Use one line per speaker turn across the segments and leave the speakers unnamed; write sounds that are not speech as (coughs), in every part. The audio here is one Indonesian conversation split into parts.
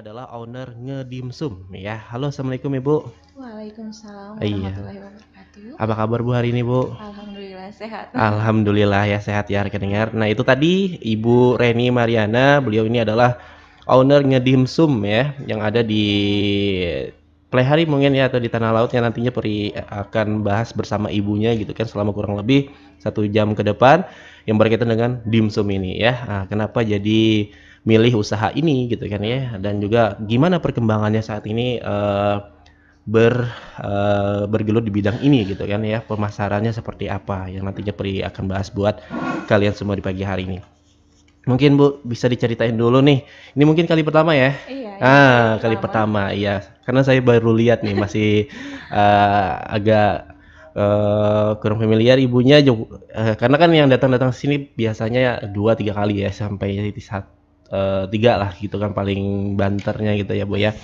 adalah owner Ngedimsum ya. Halo, Assalamualaikum Ibu.
Waalaikumsalam iya. wabarakatuh.
Apa kabar Bu hari ini Bu? Alhamdulillah
sehat. Alhamdulillah
ya sehat ya rekan dengar. Nah itu tadi Ibu Reni Mariana, beliau ini adalah owner Ngedimsum ya yang ada di Plehari mungkin ya atau di tanah laut yang nantinya Peri akan bahas bersama ibunya gitu kan selama kurang lebih satu jam ke depan yang berkaitan dengan dimsum ini ya. Nah, kenapa jadi milih usaha ini gitu kan ya dan juga gimana perkembangannya saat ini uh, ber uh, bergelut di bidang ini gitu kan ya pemasarannya seperti apa yang nantinya Pri akan bahas buat kalian semua di pagi hari ini. Mungkin Bu bisa diceritain dulu nih. Ini mungkin kali pertama ya? Iya. iya. Ah, iya, kali pertama. pertama iya. Karena saya baru lihat nih masih uh, (laughs) agak uh, kurang familiar ibunya uh, karena kan yang datang-datang sini biasanya dua tiga kali ya sampai satu uh, tiga lah gitu kan paling banternya gitu ya Bu ya.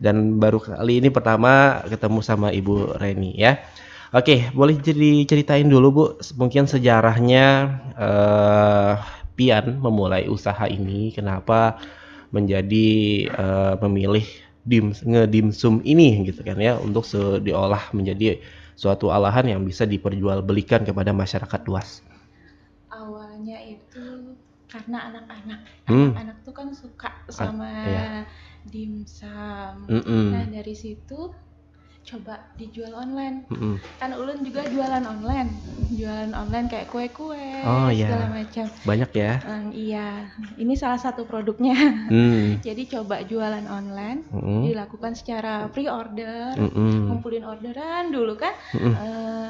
Dan baru kali ini pertama ketemu sama Ibu Reni ya. Oke, boleh jadi ceritain dulu Bu mungkin sejarahnya uh, Pian memulai usaha ini kenapa menjadi uh, memilih dim ngedimsum ini gitu kan ya untuk diolah menjadi suatu alahan yang bisa diperjualbelikan kepada masyarakat luas
karena anak-anak anak hmm. anak-anak tuh kan suka sama ah, iya. dimsum mm -mm. nah dari situ coba dijual online mm -mm. kan ulun juga jualan online jualan online kayak kue-kue oh, iya. segala macam banyak ya um, iya ini salah satu produknya mm. (laughs) jadi coba jualan online mm -mm. dilakukan secara pre-order mm -mm. ngumpulin orderan dulu kan mm -mm. Uh,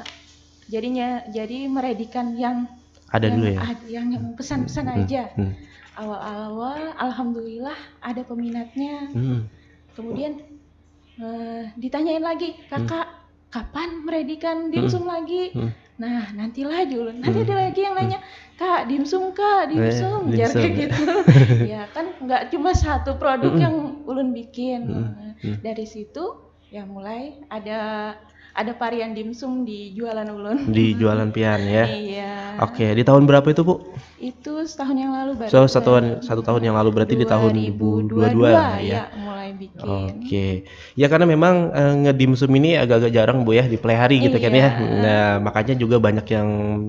jadinya jadi meredikan yang ada yang, dulu ya yang pesan-pesan hmm. hmm aja awal hmm. awal-awal alhamdulillah ada peminatnya hmm. kemudian uh, ditanyain lagi hmm. kakak hmm. kapan meredikan dimsum hmm. lagi hmm. nah nantilah dulu nanti hmm. ada lagi yang nanya kak dimsum kak dimsum eh, jarak gitu (laughs) ya kan nggak cuma satu produk hmm. yang ulun bikin hmm. Nah, hmm. dari situ ya mulai ada ada varian dimsum di jualan ulun. Di jualan
pian ya. (laughs) Iya. Oke, di tahun berapa itu, Bu?
itu setahun yang lalu berarti. So satu tahun
satu tahun yang lalu berarti 2022, di tahun 2022 ya. ya mulai bikin. Oke. Okay. Ya karena memang e, eh, ngedimsum ini agak-agak jarang Bu ya di dipelihari gitu kan, iya. kan ya. Nah, makanya juga banyak yang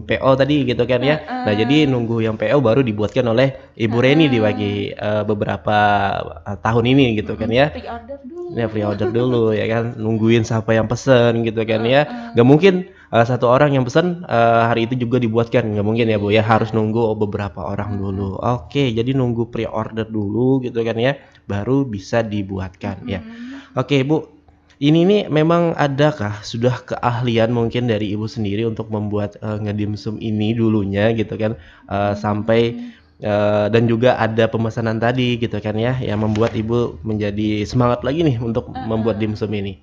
PO tadi gitu kan ya. Uh, nah, jadi nunggu yang PO baru dibuatkan oleh Ibu uh, Reni di bagi e, beberapa eh, tahun ini gitu kan ya. Free order dulu. Ya, free order dulu ya kan. Nungguin siapa yang pesen gitu kan ya. Gak mungkin uh, satu orang yang pesan uh, eh, hari itu juga dibuatkan nggak mungkin ya bu ya harus nunggu beberapa orang dulu oke okay, jadi nunggu pre-order dulu gitu kan ya baru bisa dibuatkan hmm. ya mm-hmm. oke okay, bu ini nih memang adakah sudah keahlian mungkin dari ibu sendiri untuk membuat uh, eh, ngedimsum ini dulunya gitu kan uh, hmm. sampai Uh, dan juga ada pemesanan tadi gitu kan ya yang membuat ibu menjadi semangat lagi nih untuk uh, membuat dimsum ini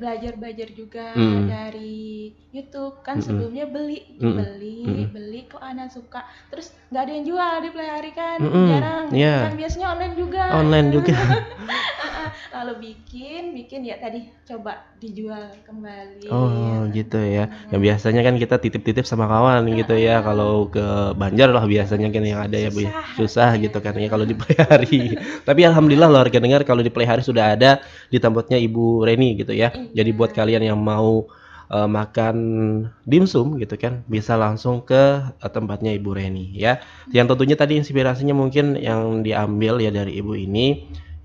belajar-belajar juga mm. dari YouTube kan mm sebelumnya beli mm beli mm beli kok anak suka terus nggak ada yang jual di Play kan mm jarang yeah. kan biasanya online juga online juga (laughs) kalau bikin bikin ya tadi coba dijual kembali
oh gitu ya hmm. yang iya. biasanya kan kita titip-titip sama kawan gitu ya kalau ke Banjar lah biasanya kan yang ada susah. ya bu ya. susah iya. gitu kan ya kalau dipelihari (laughs) tapi alhamdulillah loh harga dengar kalau dipelihari sudah ada di tempatnya Ibu Reni gitu ya iya. jadi buat kalian yang mau uh, makan dimsum gitu kan bisa langsung ke uh, tempatnya Ibu Reni ya. Yang tentunya tadi inspirasinya mungkin yang diambil ya dari Ibu ini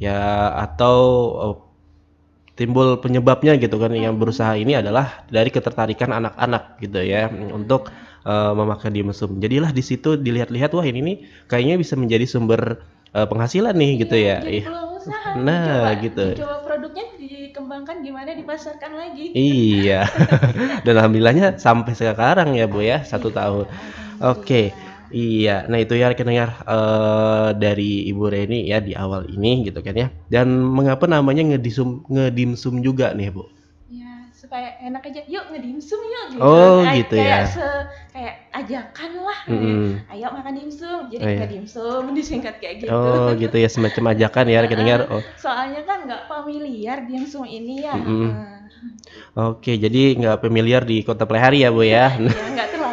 ya atau uh, timbul penyebabnya gitu kan yang berusaha ini adalah dari ketertarikan anak-anak gitu ya untuk uh, memakai dimsum. Jadilah di situ dilihat-lihat wah ini nih kayaknya bisa menjadi sumber uh, penghasilan nih gitu iya, ya. Iya. Nah, dicoba, gitu.
Dicoba produknya dikembangkan gimana dipasarkan lagi.
Iya. (laughs) Dan alhamdulillahnya sampai sekarang ya, Bu ya, satu tahun. Iya, Oke. Okay. Iya, nah itu ya pendengar uh, dari Ibu Reni ya di awal ini gitu kan ya. Dan mengapa namanya ngedisum ngedimsum juga nih Bu?
Ya supaya enak aja. Yuk ngedimsum yuk gitu. Oh Ay, gitu kayak ya. Se, kayak ajakan lah. Mm -hmm. Ayo makan dimsum. Jadi oh, iya. ngedimsum (laughs) disingkat kayak gitu. Oh gitu
ya semacam ajakan ya pendengar. Oh.
(laughs) Soalnya kan nggak familiar dimsum ini ya. Mm -hmm.
Oke, jadi nggak familiar di kota Plehari ya Bu ya. Ya
nggak ya,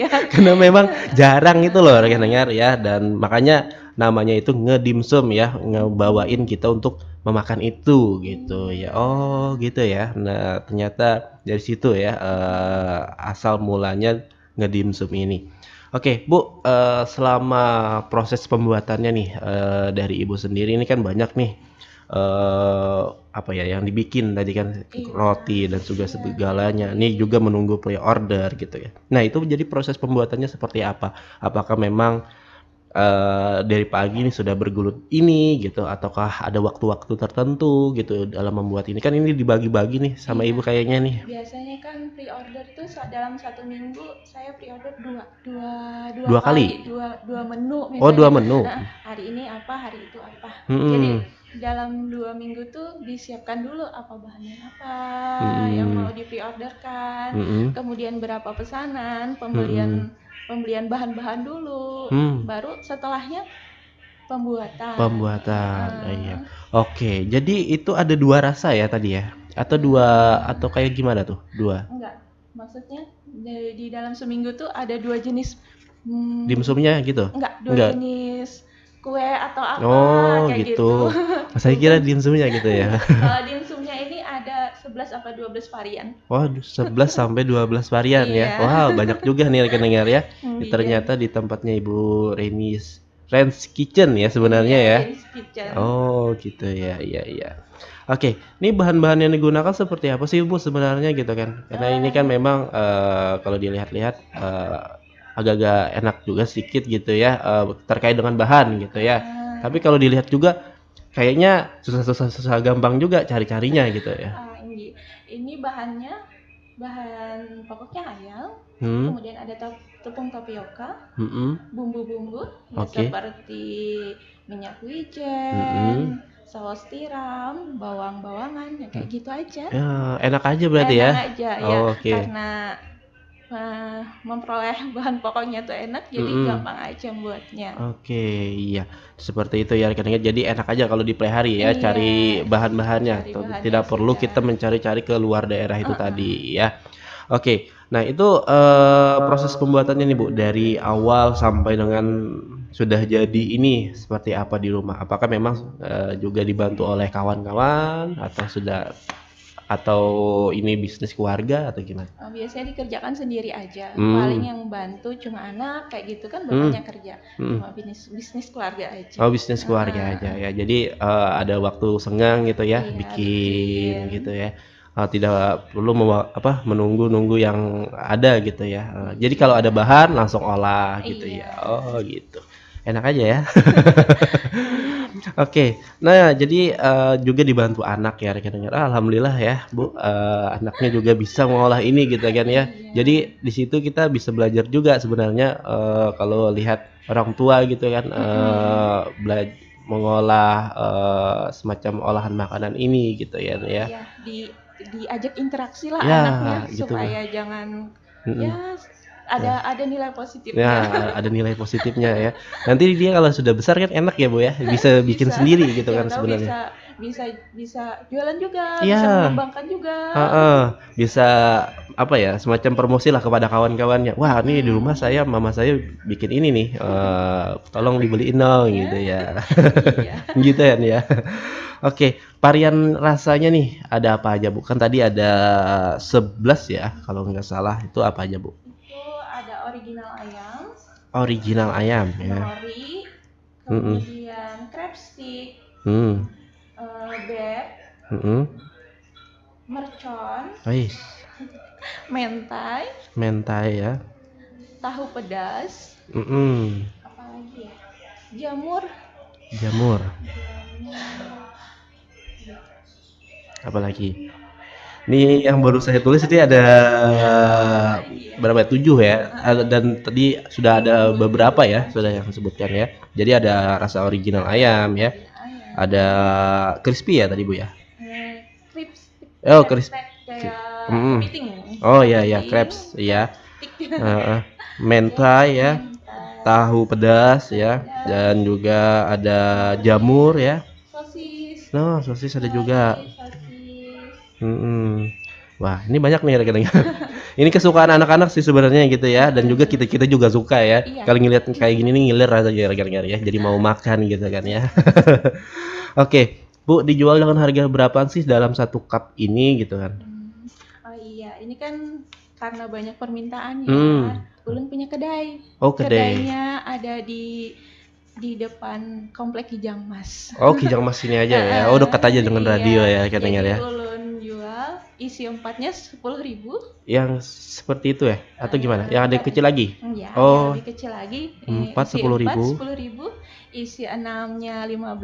iya. (laughs)
karena memang jarang itu loh rekan dengar ya dan makanya namanya itu ngedimsum ya ngebawain kita untuk memakan itu gitu ya oh gitu ya nah ternyata dari situ ya uh, asal mulanya ngedimsum ini Oke, Bu, uh, selama proses pembuatannya nih uh, dari Ibu sendiri ini kan banyak nih uh, apa ya yang dibikin tadi kan iya. roti dan juga segalanya. Ini juga menunggu pre-order gitu ya. Nah, itu jadi proses pembuatannya seperti apa? Apakah memang Uh, dari pagi ini sudah bergulut ini gitu ataukah ada waktu-waktu tertentu gitu dalam membuat ini kan ini dibagi-bagi nih sama iya. ibu kayaknya nih
biasanya kan pre-order tuh dalam satu minggu saya pre-order dua dua dua, dua kali. kali dua dua menu misalnya. oh dua menu nah, hari ini apa hari itu apa hmm. jadi dalam dua minggu tuh disiapkan dulu apa bahannya apa hmm. yang mau di pre kan hmm. kemudian berapa pesanan pembelian hmm. pembelian bahan-bahan dulu hmm. baru setelahnya pembuatan pembuatan hmm. iya
oke jadi itu ada dua rasa ya tadi ya atau dua atau kayak gimana tuh dua
enggak maksudnya di, di dalam seminggu tuh ada dua jenis hmm,
dimsumnya gitu enggak dua enggak.
jenis kue atau apa oh, kayak gitu. gitu. (laughs) Saya
kira dimsumnya gitu ya. Kalau
(laughs) eh, dimsumnya ini ada 11 apa 12 varian.
Wah, 11 sampai 12 varian ya. Iya. Wow, banyak juga nih rekan dengar ya. Hmm, iya. Ternyata iya. di tempatnya Ibu Renis, Rens Kitchen ya sebenarnya iya, ya. Kitchen. Oh, gitu ya. Iya, iya. Oke, ini bahan-bahan yang digunakan seperti apa sih Bu sebenarnya gitu kan? Karena ini eh. kan memang uh, kalau dilihat-lihat uh, agak-agak enak juga sedikit gitu ya uh, terkait dengan bahan gitu ya. Hmm. Tapi kalau dilihat juga kayaknya susah-susah susah gampang juga cari-carinya (laughs) gitu ya. Uh,
ah, ini, ini bahannya bahan pokoknya ayam, hmm. kemudian ada tepung tapioka, bumbu hmm. bumbu-bumbu ya okay. seperti minyak wijen, hmm saus tiram, bawang-bawangan, ya kayak hmm. gitu aja. Ya, enak aja berarti enak ya. Enak aja ya. oh, ya. Okay. Karena Eh, memperoleh bahan pokoknya tuh enak jadi mm-hmm. gampang aja buatnya.
Oke, okay, iya. Seperti itu ya rekan-rekan. Jadi enak aja kalau dipelihari ya, iya, cari bahan-bahannya. Cari Tidak perlu kita mencari-cari ke luar daerah itu uh-uh. tadi ya. Oke. Okay. Nah, itu uh, proses pembuatannya nih, Bu, dari awal sampai dengan sudah jadi ini seperti apa di rumah? Apakah memang uh, juga dibantu oleh kawan-kawan atau sudah atau ini bisnis keluarga atau gimana?
Oh, biasanya dikerjakan sendiri aja. Hmm. Paling yang bantu cuma anak kayak gitu kan banyak hmm. kerja. Hmm. Cuma bisnis bisnis keluarga aja. Oh, bisnis keluarga hmm. aja
ya. Jadi uh, ada waktu senggang gitu ya, iya, bikin, bikin gitu ya. Uh, tidak perlu apa menunggu-nunggu yang ada gitu ya. Uh, jadi kalau ada bahan langsung olah gitu ya. iya. ya. Oh, gitu. Enak aja ya. (laughs) Oke, nah jadi uh, juga dibantu anak ya rekan rekan Ah, Alhamdulillah ya bu, uh, anaknya juga bisa mengolah ini gitu kan ya. Jadi di situ kita bisa belajar juga sebenarnya uh, kalau lihat orang tua gitu kan uh, belajar mengolah uh, semacam olahan makanan ini gitu ya ya. ya
di diajak interaksi lah ya, anaknya gitu. supaya jangan mm -mm. ya ada ya. ada nilai positifnya. Ya, ada
nilai positifnya ya. Nanti dia kalau sudah besar kan enak ya, Bu ya. Bisa, bisa bikin sendiri gitu ya, kan sebenarnya. Bisa
bisa bisa jualan juga, ya. bisa mengembangkan juga. Ha
-ha. Bisa apa ya? Semacam promosi lah kepada kawan-kawannya. Wah, ini hmm. di rumah hmm. saya mama saya bikin ini nih. Uh, tolong dibeliin dong ya. gitu ya. Iya. (laughs) gitu kan ya. Oke, varian rasanya nih ada apa aja Bu? Kan tadi ada 11 ya, kalau nggak salah itu apa aja Bu?
original ayam
original ayam ya nori kemudian mm
-mm. crab stick
mm. uh, beb mm -mm. mercon Ais.
(laughs) mentai
mentai ya
tahu pedas mm -mm. apalagi ya jamur
jamur, jamur. apalagi ini yang baru saya tulis ini ada berapa ya, Tujuh ya. Dan tadi sudah ada beberapa ya, sudah yang sebutkan ya. Jadi ada rasa original ayam ya. Ada crispy ya tadi Bu ya. Oh, crispy. Oh ya ya, crepes ya. (laughs) mentai ya. Tahu pedas ya. Dan juga ada jamur ya. No, nah, sosis ada juga Hmm. Wah, ini banyak nih kadang-kadang. (laughs) ini kesukaan anak-anak sih sebenarnya gitu ya, dan juga kita kita juga suka ya. Iya. Kalau ngeliat kayak gini nih ngiler rasanya kadang-kadang ya, jadi mau makan gitu kan ya. (laughs) Oke, okay. Bu dijual dengan harga berapa sih dalam satu cup ini gitu kan? Hmm.
Oh iya, ini kan karena banyak permintaan ya. Hmm. Ulun punya kedai. Oh kedai. Kedainya ada di di depan komplek Kijang Mas. Oh Kijang Mas ini aja ya. (laughs) Oh dekat aja dengan iya, radio ya kadang-kadang ya. Ulun isi empatnya sepuluh ribu
yang seperti itu ya atau iya, gimana yang ada kecil lagi iya, oh kecil lagi empat sepuluh ribu sepuluh
ribu isi 6-nya 15, mm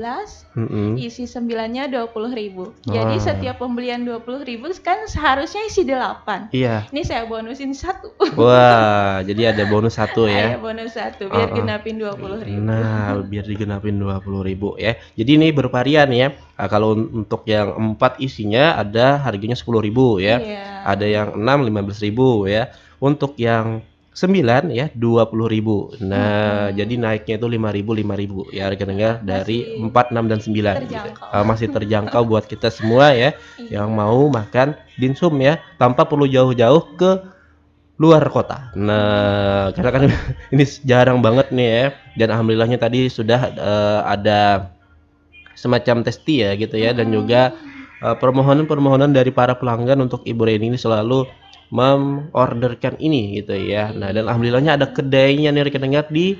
-hmm. isi 9-nya 20 ribu. oh. Jadi ah. setiap pembelian 20 ribu kan seharusnya isi 8. Iya. Ini saya bonusin satu.
Wah, jadi ada bonus satu ya. Ada bonus satu biar oh, oh. genapin
20 ribu.
Nah, biar digenapin 20 ribu ya. Jadi ini bervarian ya. Nah, kalau untuk yang empat isinya ada harganya 10 ribu ya. Iya. Ada yang 6 15 ribu ya. Untuk yang 9 ya 20 ribu. Nah, hmm. jadi naiknya itu 5 ribu 5 ribu ya harga dengar dari 4, 6 dan 9 terjangkau. Gitu. Uh, masih terjangkau buat kita semua ya iya. yang mau makan dimsum ya tanpa perlu jauh-jauh ke luar kota. Nah, karena kan (laughs) ini jarang banget nih ya. Dan alhamdulillahnya tadi sudah uh, ada semacam testi ya gitu ya hmm. dan juga permohonan permohonan-permohonan dari para pelanggan untuk Ibu Reni ini selalu memorderkan ini gitu ya. Nah, dan alhamdulillahnya ada kedainya nih rekan dengar di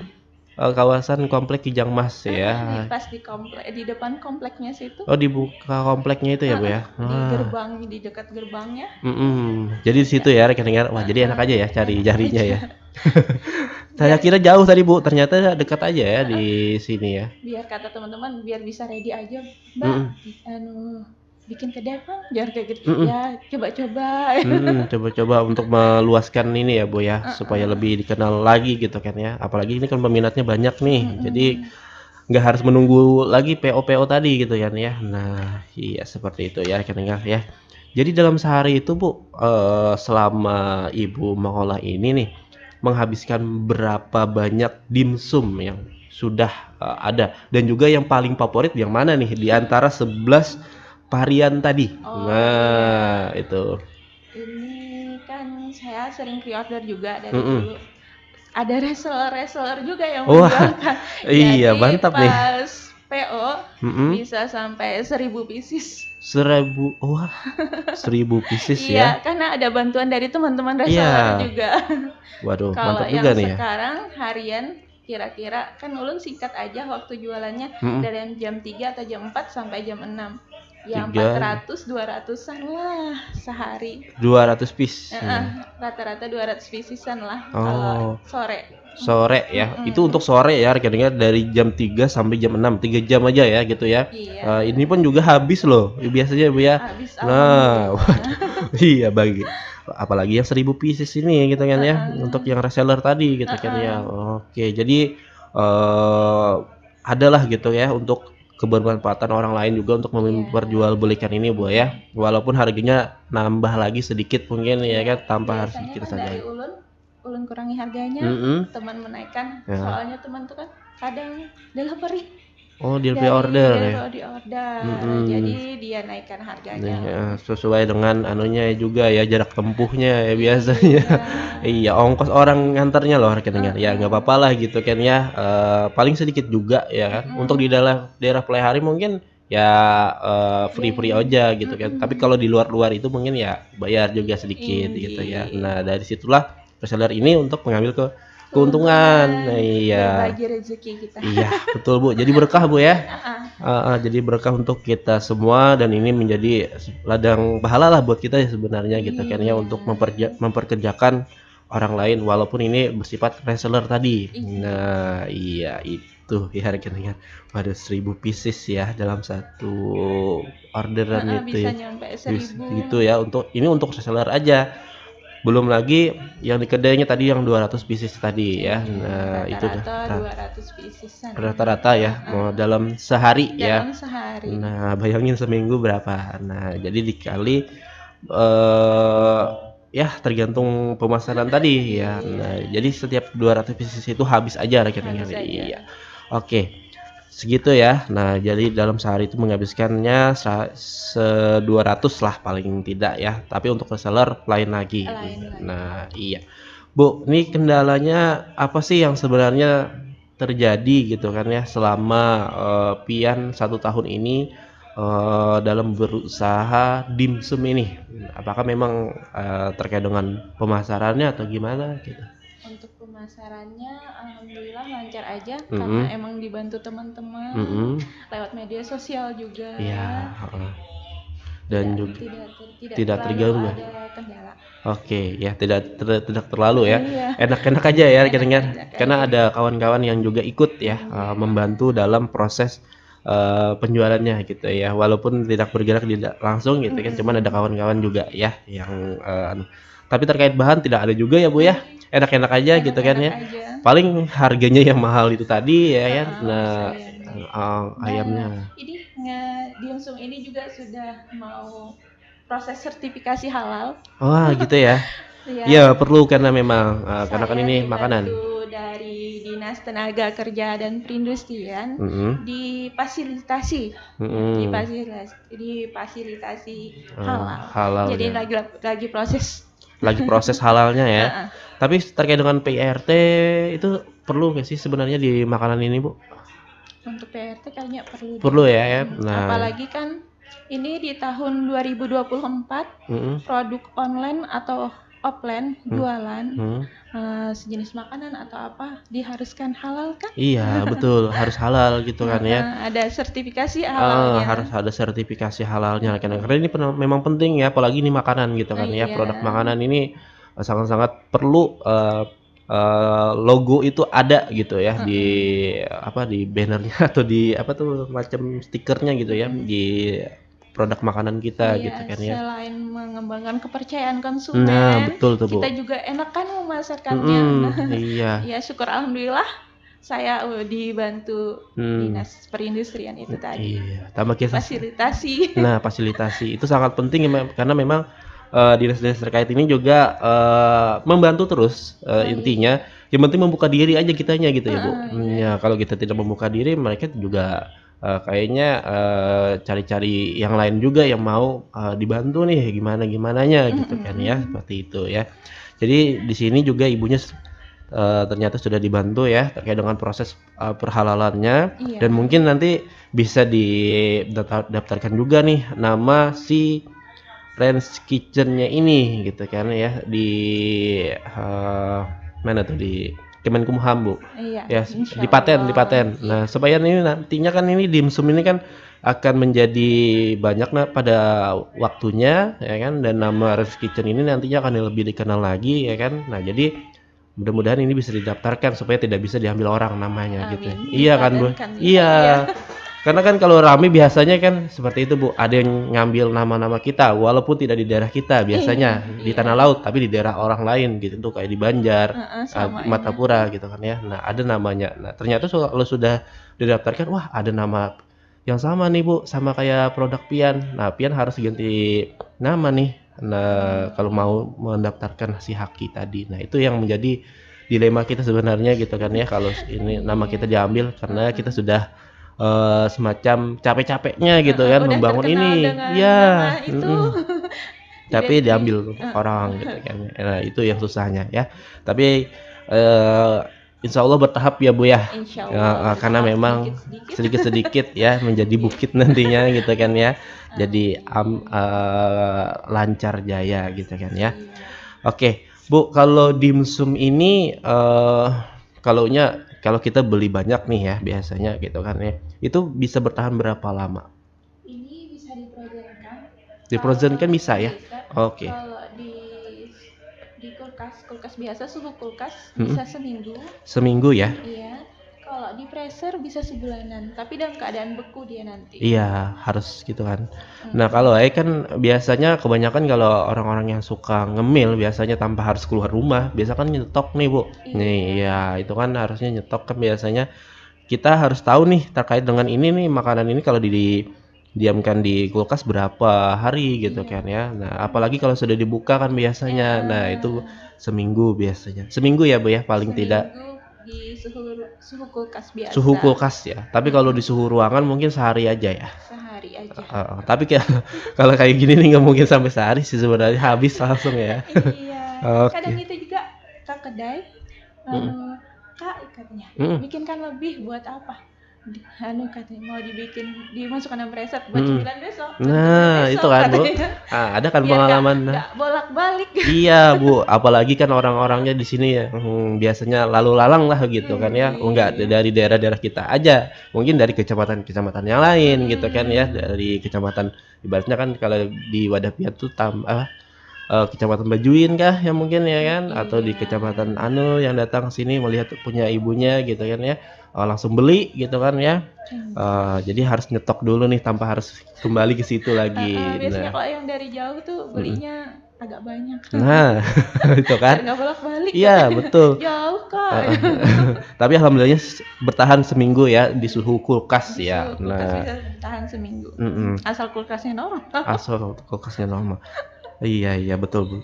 uh, kawasan komplek Kijang Mas ah, ya. Di,
pas di komplek di depan kompleknya situ.
Oh, dibuka kompleknya itu ya, nah, Bu ya. Ah, di ah.
gerbang di dekat gerbangnya.
Mm -mm. Jadi di situ ya rekan dengar. Wah, jadi enak aja ya cari jarinya ya. (laughs) Saya kira jauh tadi Bu, ternyata dekat aja ya di sini ya.
Biar kata teman-teman biar bisa ready aja. Mbak, mm -mm. anu bikin ke Depok jangan kayak gitu mm -mm. ya coba-coba coba (laughs)
coba-coba untuk meluaskan ini ya Bu ya uh -uh. supaya lebih dikenal lagi gitu kan ya apalagi ini kan peminatnya banyak nih mm -mm. jadi nggak harus menunggu lagi PO PO tadi gitu kan ya nah iya seperti itu ya kenengar ya jadi dalam sehari itu Bu uh, selama Ibu mengolah ini nih menghabiskan berapa banyak dimsum yang sudah uh, ada dan juga yang paling favorit yang mana nih di antara 11 varian tadi. Oh, nah, iya, iya, iya. itu. Ini
kan saya sering pre-order juga dari mm -mm. dulu. Ada reseller-reseller juga yang Wah, menjualkan. (laughs) iya, Jadi mantap pas nih. PO mm -mm. bisa sampai seribu pieces.
Seribu, wah, (laughs) seribu pieces iya, ya? Iya,
karena ada bantuan dari teman-teman reseller yeah. juga. (laughs) Waduh, Kalau mantap juga nih ya Kalau sekarang harian kira-kira kan ulun singkat aja waktu jualannya mm -mm. dari jam 3 atau jam 4 sampai jam 6 yang tiga, 400 200-an lah sehari
Dua ratus piece hmm.
rata-rata dua ratus piecesan lah oh. kalau sore sore ya mm.
itu untuk sore ya rekeningnya dari jam 3 sampai jam 6 tiga jam aja ya gitu ya iya. uh, ini pun juga habis loh biasanya bu ya habis nah (laughs) iya bagi apalagi yang seribu pieces ini gitu kan ya uh, untuk yang reseller tadi gitu uh, kan ya oke jadi uh, adalah gitu ya untuk kebermanfaatan orang lain juga untuk iya. memperjualbelikan ini bu ya walaupun harganya nambah lagi sedikit mungkin ya kan tanpa harus kita kan sadari
ulun ulun kurangi harganya mm -hmm. teman menaikkan ya. soalnya teman tuh kan kadang dalam
Oh, deal pre-order ya. Di order. Mm -hmm. Jadi dia naikkan harganya. Nah, ya, sesuai dengan anunya juga ya jarak tempuhnya ya iya, biasanya. Iya. (laughs) iya, ongkos orang nganternya loh harga Ya nggak apa-apa lah gitu kan ya. Uh, paling sedikit juga ya kan. Mm. Untuk di dalam daerah Plehari mungkin ya uh, eh, iya, free free aja gitu kan mm -hmm. tapi kalau di luar luar itu mungkin ya bayar juga sedikit Indi. gitu ya nah dari situlah reseller ini untuk mengambil ke keuntungan. keuntungan. Nah, iya. Bagi
rezeki kita. Iya,
betul Bu. Jadi berkah Bu ya. Uh-uh. Uh, uh, jadi berkah untuk kita semua dan ini menjadi ladang pahala lah buat kita ya sebenarnya gitu iya. kan ya untuk memperja- memperkerjakan orang lain walaupun ini bersifat reseller tadi. Iya. Nah, iya itu ya kira-kira ada seribu pieces ya dalam satu orderan nah, itu ya. bisa ya. Nyampe Gitu ya untuk ini untuk reseller aja belum lagi yang di kedainya tadi yang 200 pieces tadi ya iya, nah itu nah, rata-rata
200 rata ya uh,
dalam sehari ya. dalam ya sehari. nah bayangin seminggu berapa nah jadi dikali uh, ya tergantung pemasaran tadi ya iya. nah jadi setiap 200 pieces itu habis aja rakyatnya iya oke okay segitu ya. Nah, jadi dalam sehari itu menghabiskannya se 200 lah paling tidak ya. Tapi untuk reseller lain lagi. Lain nah, iya. Bu, ini kendalanya apa sih yang sebenarnya terjadi gitu kan ya selama uh, Pian satu tahun ini uh, dalam berusaha dimsum ini? Apakah memang uh, terkait dengan pemasarannya atau gimana gitu?
pemasarannya alhamdulillah lancar aja mm -hmm. karena emang dibantu teman-teman mm -hmm. lewat media sosial juga ya
dan tidak, juga tidak tidak, tidak ya? Oke, ya tidak ter, tidak terlalu ya. Iya. Enak-enak iya. aja ya dengar karena gitu. ada kawan-kawan yang juga ikut ya hmm. membantu dalam proses uh, penjualannya gitu ya. Walaupun tidak bergerak tidak langsung gitu hmm. kan, cuman ada kawan-kawan juga ya yang uh, tapi terkait bahan tidak ada juga ya Bu ya. Iya, enak-enak aja enak -enak gitu kan ya. Aja. Paling harganya yang mahal itu tadi ya ah, kan. nah, uh, ayamnya. Ini
di langsung ini juga sudah mau proses sertifikasi halal.
Wah, (laughs) gitu ya. Iya, ya, perlu karena memang uh, karena kan ini makanan.
dari Dinas Tenaga Kerja dan Perindustrian mm -hmm. difasilitasi, mm -hmm. difasilitasi, difasilitasi ah, halal. halal. Jadi ya. lagi lagi proses lagi proses halalnya ya.
(laughs) Tapi terkait dengan PRT itu perlu nggak sih sebenarnya di makanan ini bu?
Untuk PRT kayaknya perlu. Perlu ya. ya? Hmm. Nah. Apalagi kan ini di tahun 2024 mm -hmm. produk online atau offline hmm. jualan hmm. Uh, sejenis makanan atau apa diharuskan halal kan? Iya (laughs) betul harus
halal gitu kan ya. Eh,
ada sertifikasi eh, halalnya. Uh, harus
ada sertifikasi halalnya kan? karena ini memang penting ya apalagi ini makanan gitu kan uh, ya iya. produk makanan ini sangat-sangat perlu uh, uh, logo itu ada gitu ya hmm. di apa di bannernya (laughs) atau di apa tuh macam stikernya gitu ya hmm. di produk makanan kita oh iya, gitu kan ya.
Selain mengembangkan kepercayaan konsumen, nah, betul tuh, Bu. kita juga enak kan memasarkannya. Mm, iya. (laughs) ya syukur alhamdulillah saya uh, dibantu hmm. dinas perindustrian itu mm, tadi. Iya, tambah kisah. Fasilitasi. (laughs) Nah,
fasilitasi itu sangat penting ya, karena memang uh, dinas-dinas uh, dinas -dinas terkait ini juga uh, membantu terus uh, intinya. Yang penting membuka diri aja kitanya gitu ya, Bu. Uh, iya. Ya, kalau kita tidak membuka diri, mereka juga uh, kayaknya eh, cari-cari uh, yang lain juga yang mau uh, dibantu nih gimana gimana gimananya gitu mm -hmm. kan ya seperti itu ya jadi di sini juga ibunya uh, ternyata sudah dibantu ya terkait dengan proses uh, perhalalannya iya. dan mungkin nanti bisa didaftarkan juga nih nama si Friends Kitchennya ini gitu kan ya di uh, mana tuh di Kemenkumham bu iya, ya paten, di paten. nah supaya ini nantinya kan ini dimsum ini kan akan menjadi banyak nah, pada waktunya ya kan dan nama Ref Kitchen ini nantinya akan lebih dikenal lagi ya kan nah jadi mudah-mudahan ini bisa didaftarkan supaya tidak bisa diambil orang namanya gitu. Amin. gitu iya kan bu iya, iya. Karena kan kalau rame biasanya kan seperti itu Bu, ada yang ngambil nama-nama kita walaupun tidak di daerah kita biasanya iya, di iya. tanah laut tapi di daerah orang lain gitu tuh kayak di Banjar, uh, uh, eh, Matapura gitu kan ya. Nah, ada namanya. Nah, ternyata kalau sudah didaftarkan wah ada nama yang sama nih Bu sama kayak produk Pian. Nah, Pian harus ganti nama nih. Nah, kalau mau mendaftarkan si Haki tadi. Nah, itu yang menjadi dilema kita sebenarnya gitu kan ya kalau ini nama iya. kita diambil karena kita sudah uh, semacam capek-capeknya gitu uh, kan udah membangun ini. ya. Itu. Mm (laughs) -hmm. Tapi diambil uh. orang gitu kan. Nah, itu yang susahnya ya. Tapi uh, Insya Allah bertahap ya Bu ya, uh, karena memang sedikit-sedikit ya (laughs) menjadi iya. bukit nantinya gitu kan ya, jadi um, uh, lancar jaya gitu kan ya. Iya. Oke, okay. Bu kalau dimsum ini uh, kalau kalau kita beli banyak nih ya biasanya gitu kan ya itu bisa bertahan berapa lama?
Ini bisa diprozenkan.
Diprozenkan bisa ya? Oke. Okay.
Kalau di di kulkas kulkas biasa suhu kulkas hmm. bisa seminggu. Seminggu ya? Iya. Kalau di freezer bisa sebulanan, tapi dalam keadaan beku dia nanti.
Iya, harus gitu kan. Hmm. Nah, kalau eh kan biasanya kebanyakan kalau orang-orang yang suka ngemil biasanya tanpa harus keluar rumah, biasa kan nyetok nih, Bu. Iya. Nih, iya, itu kan harusnya nyetok kan biasanya kita harus tahu nih terkait dengan ini nih makanan ini kalau didiamkan di kulkas berapa hari gitu yeah. kan ya. Nah, apalagi kalau sudah dibuka kan biasanya. Yeah. Nah, itu seminggu biasanya. Seminggu ya, Bu ya, paling seminggu tidak
di suhu suhu kulkas biasa.
Suhu kulkas ya. Tapi kalau di suhu ruangan mungkin sehari aja ya. Sehari aja. Uh, uh, tapi (laughs) kalau kayak gini nih nggak mungkin sampai sehari sih sebenarnya habis langsung ya. iya. (laughs) okay. Kadang
itu juga ke kedai. um, mm -mm ikatnya, katanya hmm. bikinkan lebih buat apa anu katanya mau dibikin dimasukkan dalam preset buat hmm. cemilan besok. Nah, besok, itu kan Bu. nah, ada kan pengalaman. nah bolak-balik. Iya,
Bu. Apalagi kan orang-orangnya di sini ya hmm, biasanya lalu lalang lah gitu hmm. kan ya. Enggak hmm. dari daerah-daerah kita aja. Mungkin dari kecamatan-kecamatan yang lain hmm. gitu kan ya, dari kecamatan ibaratnya kan kalau di wadah piatu tuh tam apa ah, uh, kecamatan Bajuin kah yang mungkin ya kan atau di kecamatan Anu yang datang sini melihat punya ibunya gitu kan ya uh, langsung beli gitu kan ya uh, jadi harus nyetok dulu nih tanpa harus kembali ke situ lagi uh, uh, biasanya nah. kalau
yang dari jauh tuh belinya hmm agak banyak. Nah, (laughs) itu kan. Enggak bolak-balik. Iya, betul. (laughs) Jauh kan.
(laughs) Tapi alhamdulillahnya bertahan seminggu ya di suhu kulkas di ya. Suhu kulkas nah, bisa
bertahan seminggu. Mm -mm. Asal kulkasnya
normal. Asal kulkasnya normal. Iya iya betul. bu.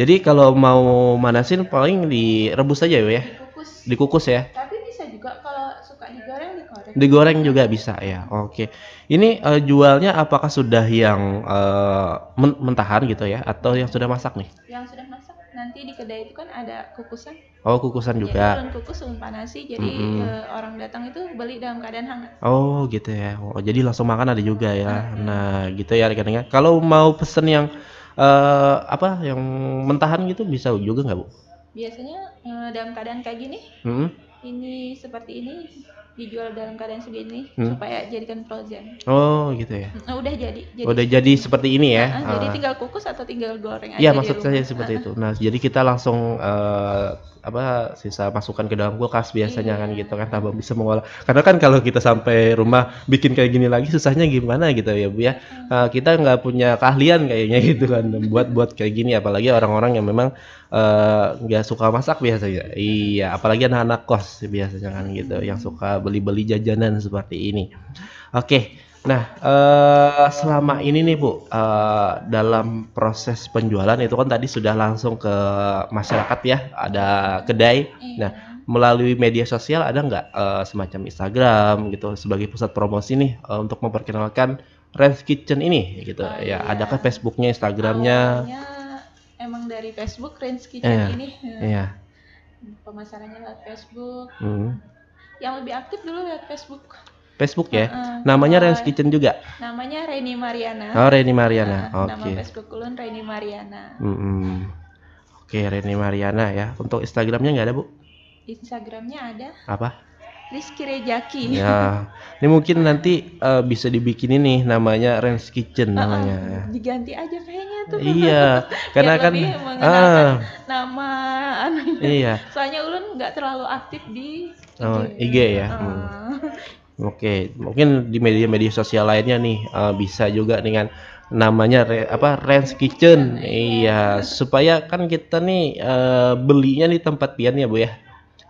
Jadi kalau mau manasin paling direbus aja ya. Dikukus. Dikukus ya. Tapi bisa juga kalau suka digoreng digoreng. Digoreng juga bisa ya. Oke. Ini uh, jualnya apakah sudah yang uh, mentahan gitu ya atau yang sudah masak nih?
Yang sudah masak. Nanti di kedai itu kan ada kukusan.
Oh, kukusan jadi juga. Jadi
kukus sebelum panasi jadi mm -hmm. uh, eh, orang datang itu beli dalam keadaan hangat.
Oh, gitu ya. Oh, jadi langsung makan ada juga ya. Mm Nah, gitu ya rekan-rekan. Kalau mau pesen yang uh, apa yang mentahan gitu bisa juga nggak bu?
Biasanya uh, dalam keadaan kayak gini, mm -hmm. ini seperti ini dijual dalam keadaan segini hmm? supaya jadikan frozen. Oh gitu ya. Nah, udah jadi. jadi udah jadi seperti ini ya. Uh, uh. Jadi ah. tinggal kukus atau tinggal goreng iya, aja. Iya maksud saya seperti uh.
itu. Nah jadi kita langsung uh, apa sisa masukkan ke dalam kulkas biasanya yeah. kan iya. gitu kan tambah bisa mengolah. Karena kan kalau kita sampai rumah bikin kayak gini lagi susahnya gimana gitu ya bu ya. Hmm. Uh, kita nggak punya keahlian kayaknya gitu kan buat buat kayak gini apalagi orang-orang yang memang Eh, nggak uh, suka masak biasanya iya. iya apalagi anak-anak kos biasanya kan gitu yang hmm. suka beli-beli jajanan seperti ini oke okay. Nah, uh, selama ini nih Bu, uh, dalam proses penjualan itu kan tadi sudah langsung ke masyarakat ya, ada kedai. Iya. Nah, melalui media sosial ada nggak uh, semacam Instagram gitu sebagai pusat promosi nih uh, untuk memperkenalkan Rens Kitchen ini gitu. Oh, ya, iya. adakah Facebooknya, Instagramnya?
Oh, Emang dari Facebook Range Kitchen yeah. ini. Hmm. Iya. Pemasarannya lewat Facebook. Hmm. Yang lebih aktif dulu lewat Facebook.
Facebook ya. Uh, namanya uh, Range Kitchen juga.
Namanya Reni Mariana. Oh, Reni Mariana. Uh, Oke. Okay. Nama Facebook ulun Reni Mariana.
Mm -hmm. Oke, okay, Reni Mariana ya. Untuk Instagramnya nggak ada, Bu?
Instagramnya ada. Apa? Rizky Rejaki. Ya,
ini mungkin nanti uh, bisa dibikin ini namanya Rens Kitchen namanya. Uh, uh,
diganti aja kayaknya tuh. Iya, (laughs) karena kan uh, nama Iya. Soalnya ulun nggak terlalu aktif di
IG, oh, IG ya. Uh. Hmm. Oke, mungkin di media-media sosial lainnya nih uh, bisa juga dengan namanya re, apa Rens Kitchen. Iya, iya supaya kan kita nih uh, belinya di tempat pian ya, Bu ya.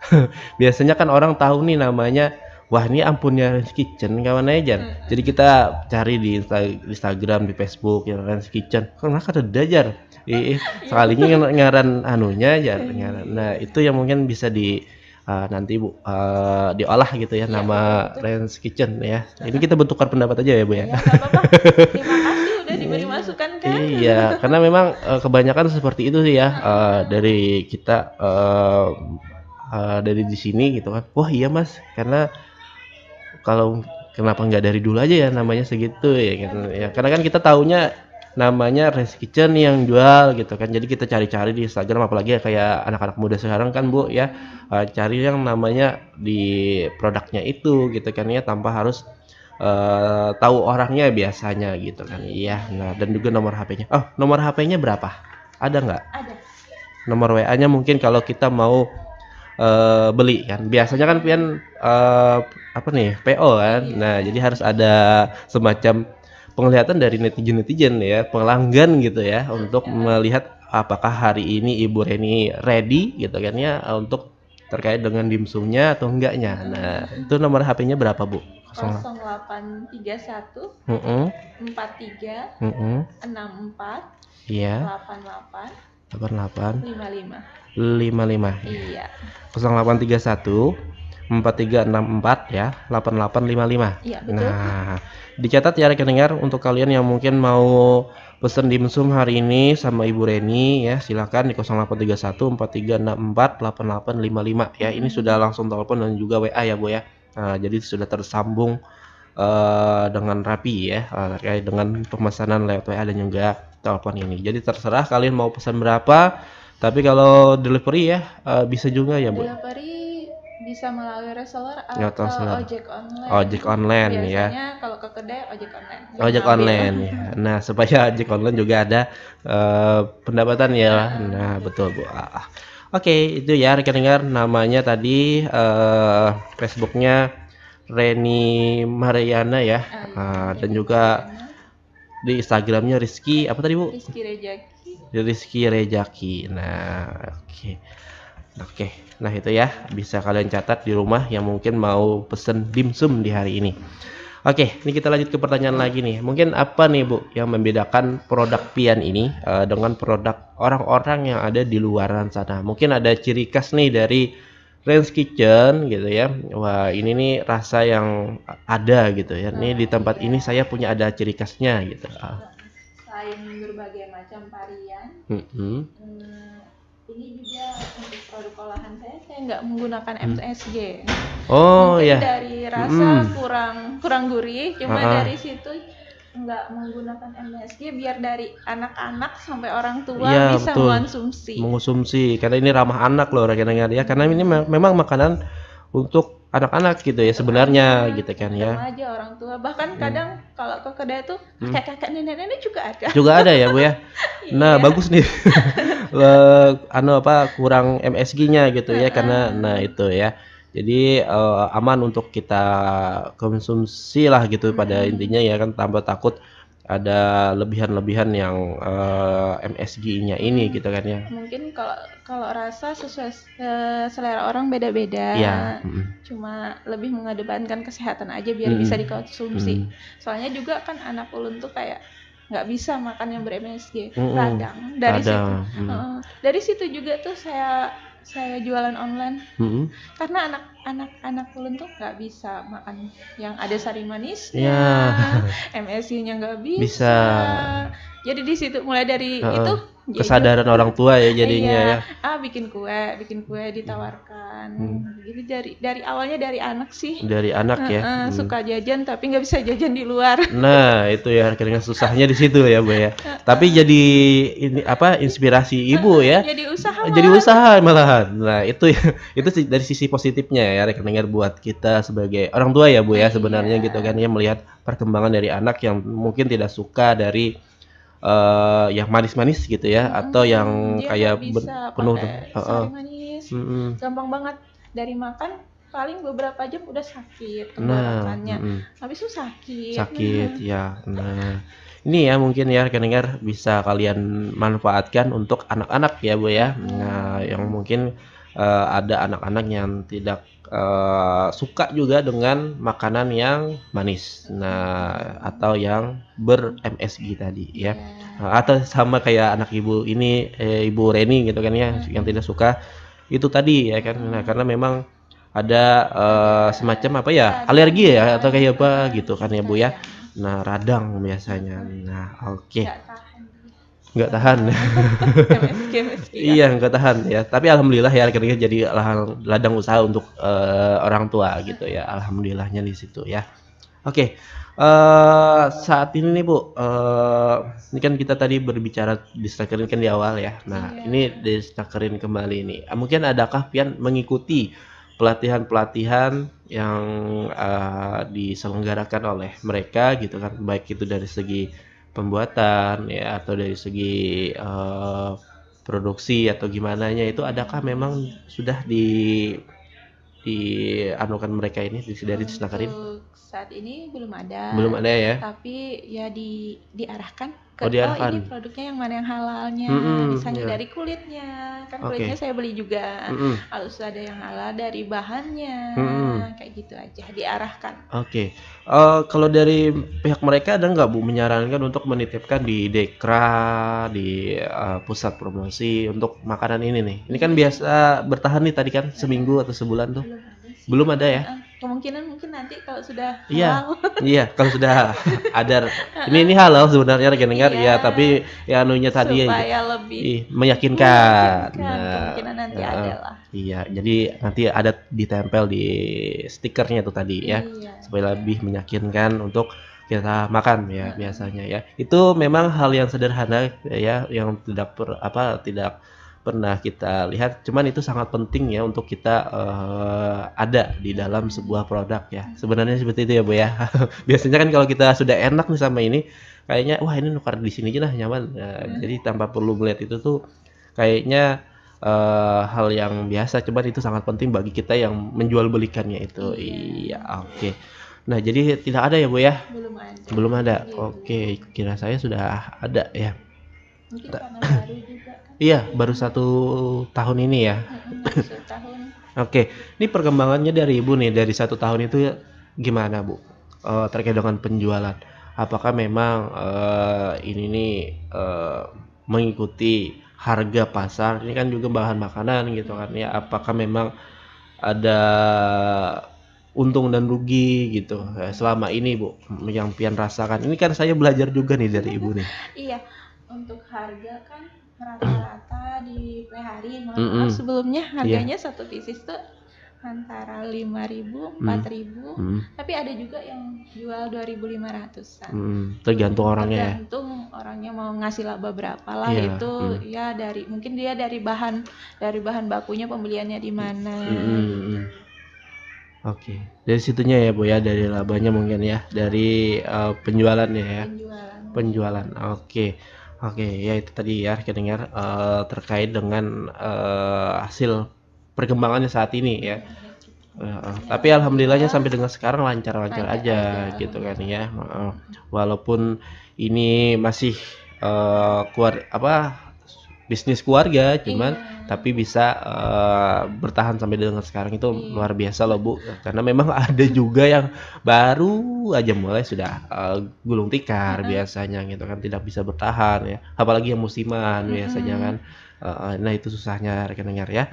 (laughs) biasanya kan orang tahu nih namanya wah ini ampunnya Rans Kitchen kawan aja hmm. jadi kita cari di Instagram di Facebook ya Rans Kitchen karena ada dajar eh, sekalinya ngaran anunya iya, ya ngaran iya. nah itu yang mungkin bisa di uh, nanti bu uh, diolah gitu ya, ya nama iya, Rens Kitchen ya ini kita bertukar pendapat aja ya bu ya, ya (laughs) terima kasih
udah diberi masukan kan iya
karena memang uh, kebanyakan seperti itu sih ya uh, dari kita uh, Eh, dari di sini gitu kan wah iya mas karena kalau kenapa nggak dari dulu aja ya namanya segitu ya kan ya karena kan kita taunya namanya Rice Kitchen yang jual gitu kan jadi kita cari-cari di Instagram apalagi ya kayak anak-anak muda sekarang kan bu ya uh, cari yang namanya di produknya itu gitu kan ya tanpa harus uh, tahu orangnya biasanya gitu kan iya nah dan juga nomor HP-nya oh nomor HP-nya berapa ada nggak ada nomor WA-nya mungkin kalau kita mau uh, beli kan. Biasanya kan pian uh, apa nih PO kan. Iya. Nah jadi harus ada semacam penglihatan dari netizen-netizen ya, pelanggan gitu ya, iya. untuk melihat apakah hari ini Ibu Reni ready gitu kan ya untuk terkait dengan dimsumnya atau enggaknya. Iya. Nah, itu nomor HP-nya berapa, Bu?
0831 mm 43 mm 64
Iya. 88 88
55
55. Iya. 0831 4364 ya 8855. Iya, betul. Nah, dicatat ya rekan dengar untuk kalian yang mungkin mau pesan di Mesum hari ini sama Ibu Reni ya silakan di 0831 4364 8855 ya. Ini hmm. sudah langsung telepon dan juga WA ya, Bu ya. Nah, jadi sudah tersambung uh, dengan rapi ya eh, terkait dengan pemesanan lewat WA dan juga telepon ini. Jadi terserah kalian mau pesan berapa tapi kalau delivery ya uh, bisa juga ya, Bu.
Delivery bisa melalui reseller ya, atau, ojek online. Ojek online ya. Biasanya ya. kalau ke kedai ojek online. Ojek online ya.
Nah, supaya (laughs) ojek online juga ada uh, pendapatan ya. Nah, nah betul Bu. Ah. ah. Oke, okay, itu ya rekan dengar namanya tadi uh, Facebooknya Reni Mariana ya. uh, dan juga di Instagramnya Rizky apa tadi bu? Rizky Rejaki. Rizky Rejaki. Nah, oke. Okay. Oke, okay. nah itu ya bisa kalian catat di rumah yang mungkin mau pesen dimsum di hari ini. Oke, okay, ini kita lanjut ke pertanyaan lagi nih. Mungkin apa nih bu yang membedakan produk pian ini uh, dengan produk orang-orang yang ada di luaran sana? Mungkin ada ciri khas nih dari Range Kitchen gitu ya. Wah, ini nih rasa yang ada gitu ya. Ini di tempat ini iya. saya punya ada ciri khasnya gitu. Iya, ah. Selain berbagai macam varian, mm -hmm.
ini juga untuk produk olahan saya saya nggak menggunakan MSG. Hmm. Oh Mungkin iya. Dari rasa mm. kurang kurang gurih, cuma ah. dari situ nggak menggunakan MSG biar dari anak-anak sampai orang tua ya, bisa betul. mengonsumsi.
Mengonsumsi karena ini ramah anak loh rekan-rekan ya. ya karena ini me memang makanan untuk anak-anak gitu ya sebenarnya iya, gitu kan ya.
aja orang tua bahkan hmm. kadang kalau ke kedai tuh hmm. kakak-kakak nenek-nenek juga ada. Juga ada ya,
Bu ya. (laughs) nah, iya. bagus nih. (laughs) (laughs) Eh, anu apa kurang MSG-nya gitu ya karena nah itu ya jadi uh, aman untuk kita konsumsi lah gitu hmm. pada intinya ya kan tambah takut ada lebihan-lebihan yang uh, eh, MSG-nya ini hmm. gitu kan ya
mungkin kalau kalau rasa sesuai uh, selera orang beda-beda ya. hmm. cuma lebih mengedepankan kesehatan aja biar hmm. bisa dikonsumsi hmm. soalnya juga kan anak ulun tuh kayak nggak bisa makan yang ber MSG hmm. radang dari situ hmm. uh, dari situ juga tuh saya saya jualan online hmm. karena anak anak anak ulun tuh nggak bisa makan yang ada sari manisnya yeah. MSG-nya nggak bisa, bisa jadi di situ mulai dari uh, itu kesadaran itu. orang tua ya iya, jadinya iya, ya ah bikin kue bikin kue ditawarkan hmm. jadi gitu, dari dari awalnya dari anak sih dari anak ya uh, hmm. suka jajan tapi nggak bisa jajan di luar
(laughs) nah itu ya akhirnya susahnya di situ ya bu ya tapi jadi ini apa inspirasi ibu ya jadi usaha malahan. jadi usaha malahan nah itu ya (laughs) itu dari sisi positifnya ya rekeningnya buat kita sebagai orang tua ya bu ya ah, sebenarnya iya. gitu kan ya melihat perkembangan dari anak yang mungkin tidak suka dari uh, yang manis-manis gitu ya hmm, atau yang dia kayak bisa penuh pakai uh, uh. manis -hmm.
gampang banget dari makan paling beberapa jam udah sakit
tenggorokannya nah, -hmm. habis itu sakit sakit hmm. ya nah ini ya mungkin ya rekan bisa kalian manfaatkan untuk anak-anak ya bu ya hmm. nah yang mungkin uh, ada anak-anak yang tidak uh, suka juga dengan makanan yang manis nah atau yang ber MSG tadi ya yeah. Iya. atau sama kayak anak ibu ini eh, ibu Reni gitu kan ya iya. yang tidak suka itu tadi ya kan nah hmm. karena memang ada uh, semacam apa ya iya, alergi ya atau kayak apa gitu kan ya Bu ya nah radang biasanya nah oke okay nggak tahan ya. iya nggak tahan ya tapi alhamdulillah ya akhirnya jadi lahan ladang usaha untuk uh, orang tua gitu ya alhamdulillahnya di situ ya oke okay. Uh, eh, saat ini nih Bu, uh, ini kan kita tadi berbicara distakerin kan di awal ya. Nah, yeah. ini distakerin kembali ini. Mungkin adakah Pian mengikuti pelatihan-pelatihan yang uh, diselenggarakan oleh mereka gitu kan, baik itu dari segi pembuatan ya atau dari segi uh, produksi atau gimana nya itu adakah memang sudah di di anukan mereka ini dari Cisnakarin?
saat ini belum ada. Belum ada ya. Tapi ya di diarahkan ke oh, oh ini produknya yang mana yang halalnya mm -hmm, misalnya yeah. dari kulitnya kan okay. kulitnya saya beli juga mm -hmm. harus ada yang halal dari bahannya mm -hmm. kayak gitu aja diarahkan
oke okay. uh, eh, kalau dari pihak mereka ada nggak bu menyarankan untuk menitipkan di dekra di uh, pusat promosi untuk makanan ini nih ini kan iya. biasa bertahan nih tadi kan seminggu atau sebulan tuh belum ada ya
kemungkinan mungkin nanti kalau sudah iya halal.
(laughs) iya kalau sudah ada (laughs) ini ini halal sebenarnya lagi dengar iya, ya tapi ya anunya tadi ya, supaya lebih meyakinkan, meyakinkan. Nah, kemungkinan nanti nah, ada iya jadi nanti ada ditempel di stikernya tuh tadi ya iya, supaya iya. lebih meyakinkan untuk kita makan ya biasanya ya itu memang hal yang sederhana ya yang tidak per, apa tidak pernah kita lihat. Cuman itu sangat penting ya untuk kita uh, ada di dalam sebuah produk ya. Sebenarnya seperti itu ya bu ya. (laughs) Biasanya kan kalau kita sudah enak nih sama ini, kayaknya wah ini nukar di sini aja lah nyaman. Uh, hmm. Jadi tanpa perlu melihat itu tuh kayaknya uh, hal yang biasa. Cuman itu sangat penting bagi kita yang menjual belikannya itu. Iya, iya oke. Okay. Nah, jadi tidak ada ya, Bu ya? Belum ada. ada. Iya, oke, okay. kira saya sudah ada ya. Mungkin Iya, baru satu tahun ini ya. Oke, satu (laughs) Oke, ini perkembangannya dari ibu nih dari satu tahun itu gimana bu uh, terkait dengan penjualan? Apakah memang uh, ini nih uh, mengikuti harga pasar? Ini kan juga bahan makanan gitu kan ya. Apakah memang ada untung dan rugi gitu selama ini bu yang pian rasakan ini kan saya belajar juga nih dari ibu nih
iya untuk harga kan rata rata di pelihari malah mm sebelumnya iya. harganya yeah. satu pieces tuh antara ribu 4000 mm. ribu mm. tapi ada juga yang jual dua ribu lima ratusan mm.
Tergantung orangnya ya.
Tergantung orangnya mau ngasih laba berapa lah yeah. itu mm. ya dari mungkin dia dari bahan dari bahan bakunya pembeliannya di mana. -mm.
Oke. Okay. Dari situnya ya Bu ya dari labanya mungkin ya, dari uh, penjualannya ya. Penjualan. Penjualan. Oke. Okay. Oke, ya itu tadi ya kita dengar uh, terkait dengan uh, hasil perkembangannya saat ini ya. Uh, tapi alhamdulillahnya sampai dengan sekarang lancar-lancar aja, aja gitu kan ya. Uh, walaupun ini masih uh, kuat apa bisnis keluarga cuman yeah. tapi bisa uh, bertahan sampai dengan sekarang itu yeah. luar biasa loh Bu karena memang (laughs) ada juga yang baru aja mulai sudah uh, gulung tikar uh -huh. biasanya gitu kan tidak bisa bertahan ya apalagi yang musiman uh -huh. biasanya kan uh, nah itu susahnya rekeningnya ya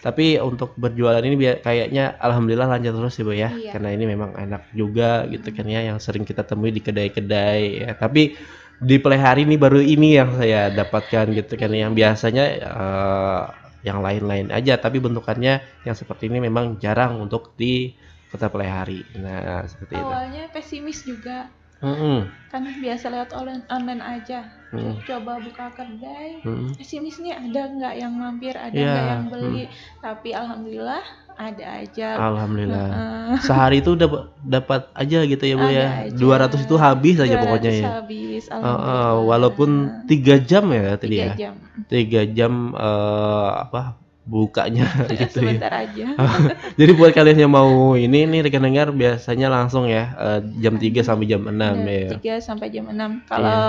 tapi untuk berjualan ini kayaknya alhamdulillah lancar terus ya bu ya iya. karena ini memang enak juga gitu kan ya yang sering kita temui di kedai-kedai ya tapi di play hari ini baru ini yang saya dapatkan gitu kan yang biasanya uh, yang lain-lain aja tapi bentukannya yang seperti ini memang jarang untuk di kota play hari nah seperti awalnya itu
awalnya pesimis juga mm -hmm. kan biasa lewat online online aja mm -hmm. coba buka kedai mm -hmm. pesimis ada nggak yang mampir ada iya. nggak yang beli mm -hmm. tapi alhamdulillah ada aja alhamdulillah uh, sehari
itu dapat dapat aja gitu ya bu ya dua ratus itu habis aja pokoknya ya habis uh, uh, walaupun tiga jam ya tadi 3 ya tiga jam 3 jam uh, eh, apa bukanya (laughs) iya, gitu ya. aja. (laughs) Jadi buat kalian yang mau ini ini rekan dengar biasanya langsung ya uh, jam 3 iya. sampai jam 6 iya, ya,
ya. 3 sampai jam 6. Kalau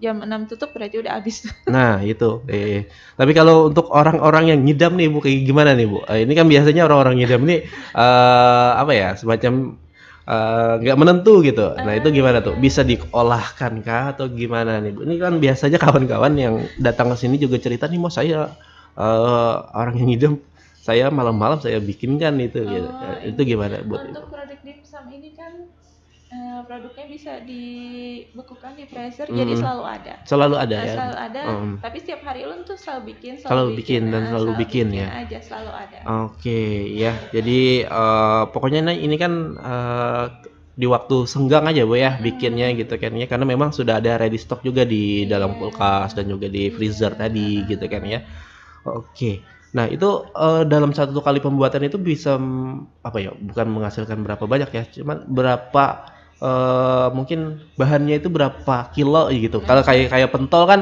jam 6 tutup berarti udah habis. (laughs)
Nah, itu. Eh, eh. Tapi kalau untuk orang-orang yang ngidam nih Bu kayak gimana nih Bu? Uh, ini kan biasanya orang-orang ngidam nih uh, apa ya? Semacam nggak uh, menentu gitu. Nah itu gimana tuh? Bisa diolahkan kah atau gimana nih? Bu? Ini kan biasanya kawan-kawan yang datang ke sini juga cerita nih mau saya uh, orang yang hidup saya malam-malam saya bikinkan itu oh, gitu. Itu, iya. itu gimana buat untuk itu? produk
dimsum ini kan uh, produknya bisa dibekukan di freezer mm. jadi selalu ada selalu ada nah, ya selalu ada um. tapi setiap hari lu tuh selalu bikin selalu, selalu bikin, bikin dan selalu, selalu bikin, bikin ya aja selalu ada
oke okay, ya jadi uh, pokoknya ini kan uh, di waktu senggang aja bu ya bikinnya gitu kan ya karena memang sudah ada ready stock juga di iya. dalam kulkas dan juga di freezer tadi gitu kan ya Oke. Nah, itu uh, dalam satu kali pembuatan itu bisa apa ya? Bukan menghasilkan berapa banyak ya, cuman berapa uh, mungkin bahannya itu berapa kilo gitu. Hmm. Kalau kayak kayak pentol kan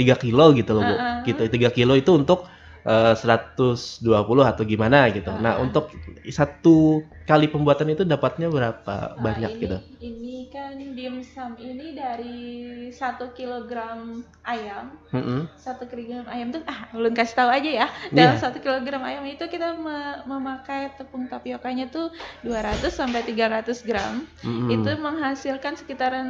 tiga kilo gitu loh, Bu. Uh -huh. Gitu. 3 kilo itu untuk eh, uh, 120 atau gimana gitu. Uh Nah, untuk satu kali pembuatan itu dapatnya berapa uh, banyak ini, gitu?
Ini ikan dimsum ini dari satu kilogram ayam mm -hmm. satu kilogram ayam tuh ah belum kasih tahu aja ya iya. dalam satu yeah. kilogram ayam itu kita me memakai tepung tapiokanya tuh 200 sampai tiga ratus gram mm -hmm. itu menghasilkan sekitaran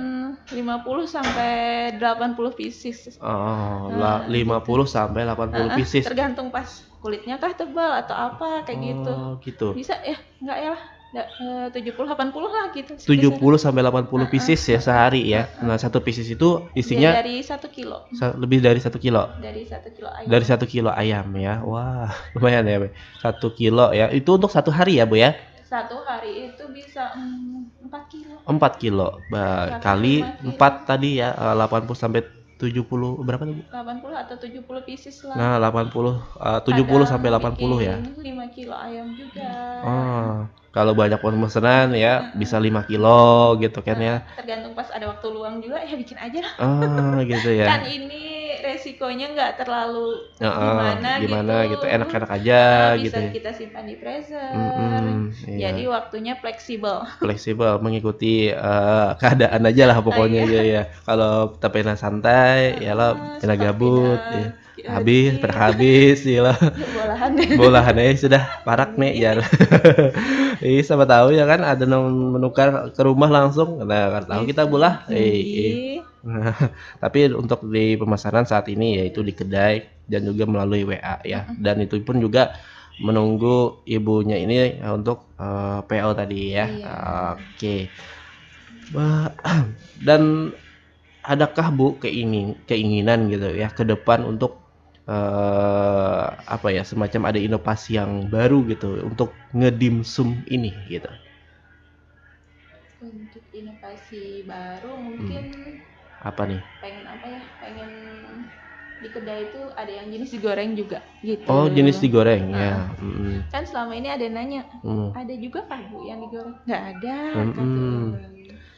50 sampai delapan puluh pieces oh nah, gitu. lima
puluh gitu. sampai 80 uh -uh, pieces tergantung
pas kulitnya kah tebal atau apa kayak gitu. oh, gitu gitu bisa ya eh, enggak ya lah Eh, tujuh puluh delapan puluh lah gitu. Tujuh puluh sampai delapan puluh ah, ah. pieces
ya sehari ya. Ah, nah satu pieces itu isinya lebih dari satu kilo. Sa lebih dari satu kilo. Dari satu kilo ayam. Dari satu kilo ayam ya. Wah (laughs) lumayan ya. Satu kilo ya. Itu untuk satu hari ya bu ya?
Satu hari itu bisa mm, empat kilo.
Empat kilo. kali empat tadi ya eh, delapan puluh sampai 70 berapa tuh Bu?
80 atau 70 pieces lah. Nah, 80 uh, 70 Kadang sampai 80 ya. 5 kilo ayam juga.
Oh, kalau banyak pemesanan ya uh bisa 5 kilo gitu kan ya.
Tergantung pas ada waktu luang juga ya bikin aja lah.
Oh, gitu ya. (laughs) kan
ini resikonya nggak terlalu uh, uh, gimana, gimana gitu, gitu. enak-enak aja nah, gitu. Bisa ya. kita simpan di freezer. Mm -hmm, iya. Jadi waktunya fleksibel.
(laughs) Fleksibel mengikuti uh, keadaan aja lah pokoknya ya ya. Kalau enak santai, uh, ya lo enak gabut. Ya. Habis, pernah habis, iya (laughs) ya
Bolahan Bolahan
ya sudah parak nih ya. Iya, sama iya. (laughs) tahu ya kan ada menukar ke rumah langsung. Nah, tahu kita Eh, Eh, (laughs) Tapi untuk di pemesanan saat ini yaitu di kedai dan juga melalui WA ya. Mm -hmm. Dan itu pun juga menunggu ibunya ini eh, untuk uh, eh, PO tadi ya. Iya. Oke. Okay. (clears throat) Dan adakah Bu keingin keinginan gitu ya ke depan untuk uh, apa ya semacam ada inovasi yang baru gitu untuk ngedimsum ini gitu.
Untuk inovasi baru mungkin hmm apa nih pengen apa ya pengen di kedai itu ada yang jenis digoreng juga gitu oh jenis
digoreng nah, ya mm
kan selama ini ada yang nanya mm. ada juga pak bu yang digoreng nggak ada
mm-hmm.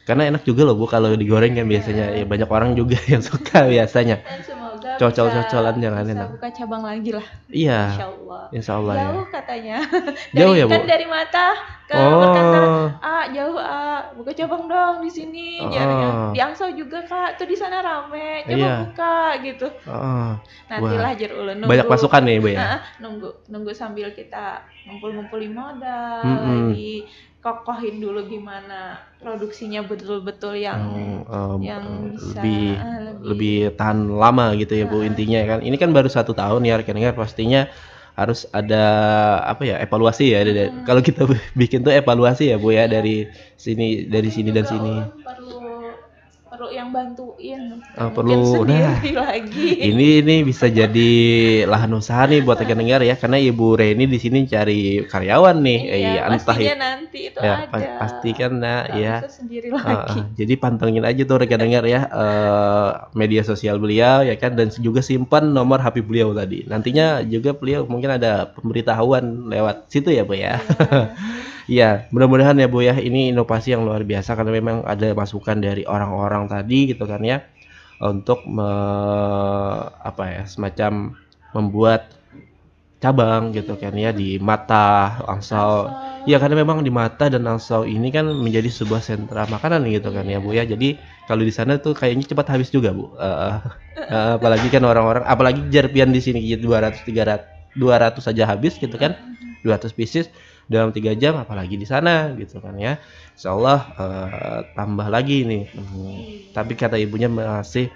karena enak juga loh bu kalau digoreng kan iya. biasanya ya banyak orang juga (laughs) yang suka biasanya Dan cocol-cocolan lain enak
buka cabang lagi lah
iya insya allah jauh ya.
katanya (laughs) dari, jauh ya bu kan dari mata ke oh. berkata ah jauh ah buka cabang dong di sini oh. Jarang. Iya, iya. di Angsau juga kak tuh di sana rame coba iya. buka gitu oh. nantilah jer ulun nunggu banyak masukan nih bu ya nunggu nunggu sambil kita ngumpul-ngumpulin modal mm -hmm. lagi kokohin dulu gimana produksinya betul-betul yang um, yang eh, bisa, lebih, ah, lebih lebih
tahan lama gitu ya uh, bu ah. intinya kan ini kan baru satu tahun ya rekan-rekan pastinya harus ada apa ya evaluasi ya hmm. kalau kita (laughs) bikin tuh evaluasi ya bu ya dari sini dari iya, sini dan sini
perlu yang bantuin oh, perlu nah (laughs) lagi.
ini ini bisa jadi lahan usaha nih buat rekan dengar ya karena ibu Reni di sini cari karyawan nih iya, eh, entah ya
nanti itu ya, ada pasti
kan nah, ya Uh, jadi pantengin aja tuh rekan dengar ya uh, media sosial beliau ya kan dan juga simpan nomor HP beliau tadi nantinya juga beliau mungkin ada pemberitahuan lewat situ ya bu ya, ya. (laughs) Iya, mudah-mudahan ya Bu ya ini inovasi yang luar biasa karena memang ada masukan dari orang-orang tadi gitu kan ya untuk me, apa ya semacam membuat cabang gitu kan ya di Mata, langsau Ya karena memang di Mata dan langsau ini kan menjadi sebuah sentra makanan gitu kan ya Bu ya. Jadi kalau di sana tuh kayaknya cepat habis juga Bu. Uh, uh, apalagi kan orang-orang apalagi jerpian di sini 200 300 200 saja habis gitu kan. 200 iya. pieces dalam tiga jam apalagi di sana gitu kan ya Insya Allah uh, tambah lagi nih hmm. tapi kata ibunya masih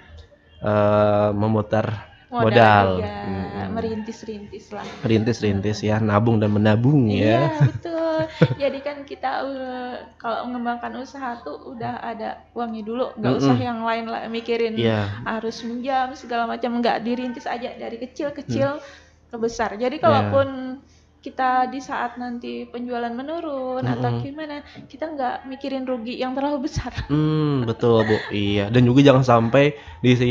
uh, memutar modal, modal. Ya, hmm.
merintis-rintis lah
merintis-rintis ya nabung dan menabung ya, ya (laughs) betul
jadi kan kita uh, kalau mengembangkan usaha tuh udah ada uangnya dulu nggak mm -mm. usah yang lain lah mikirin yeah. harus minjam segala macam nggak dirintis aja dari kecil-kecil hmm. ke besar jadi kalaupun yeah kita di saat nanti penjualan menurun mm -hmm. atau gimana kita nggak mikirin rugi yang terlalu besar.
Hmm betul bu iya dan juga jangan sampai di si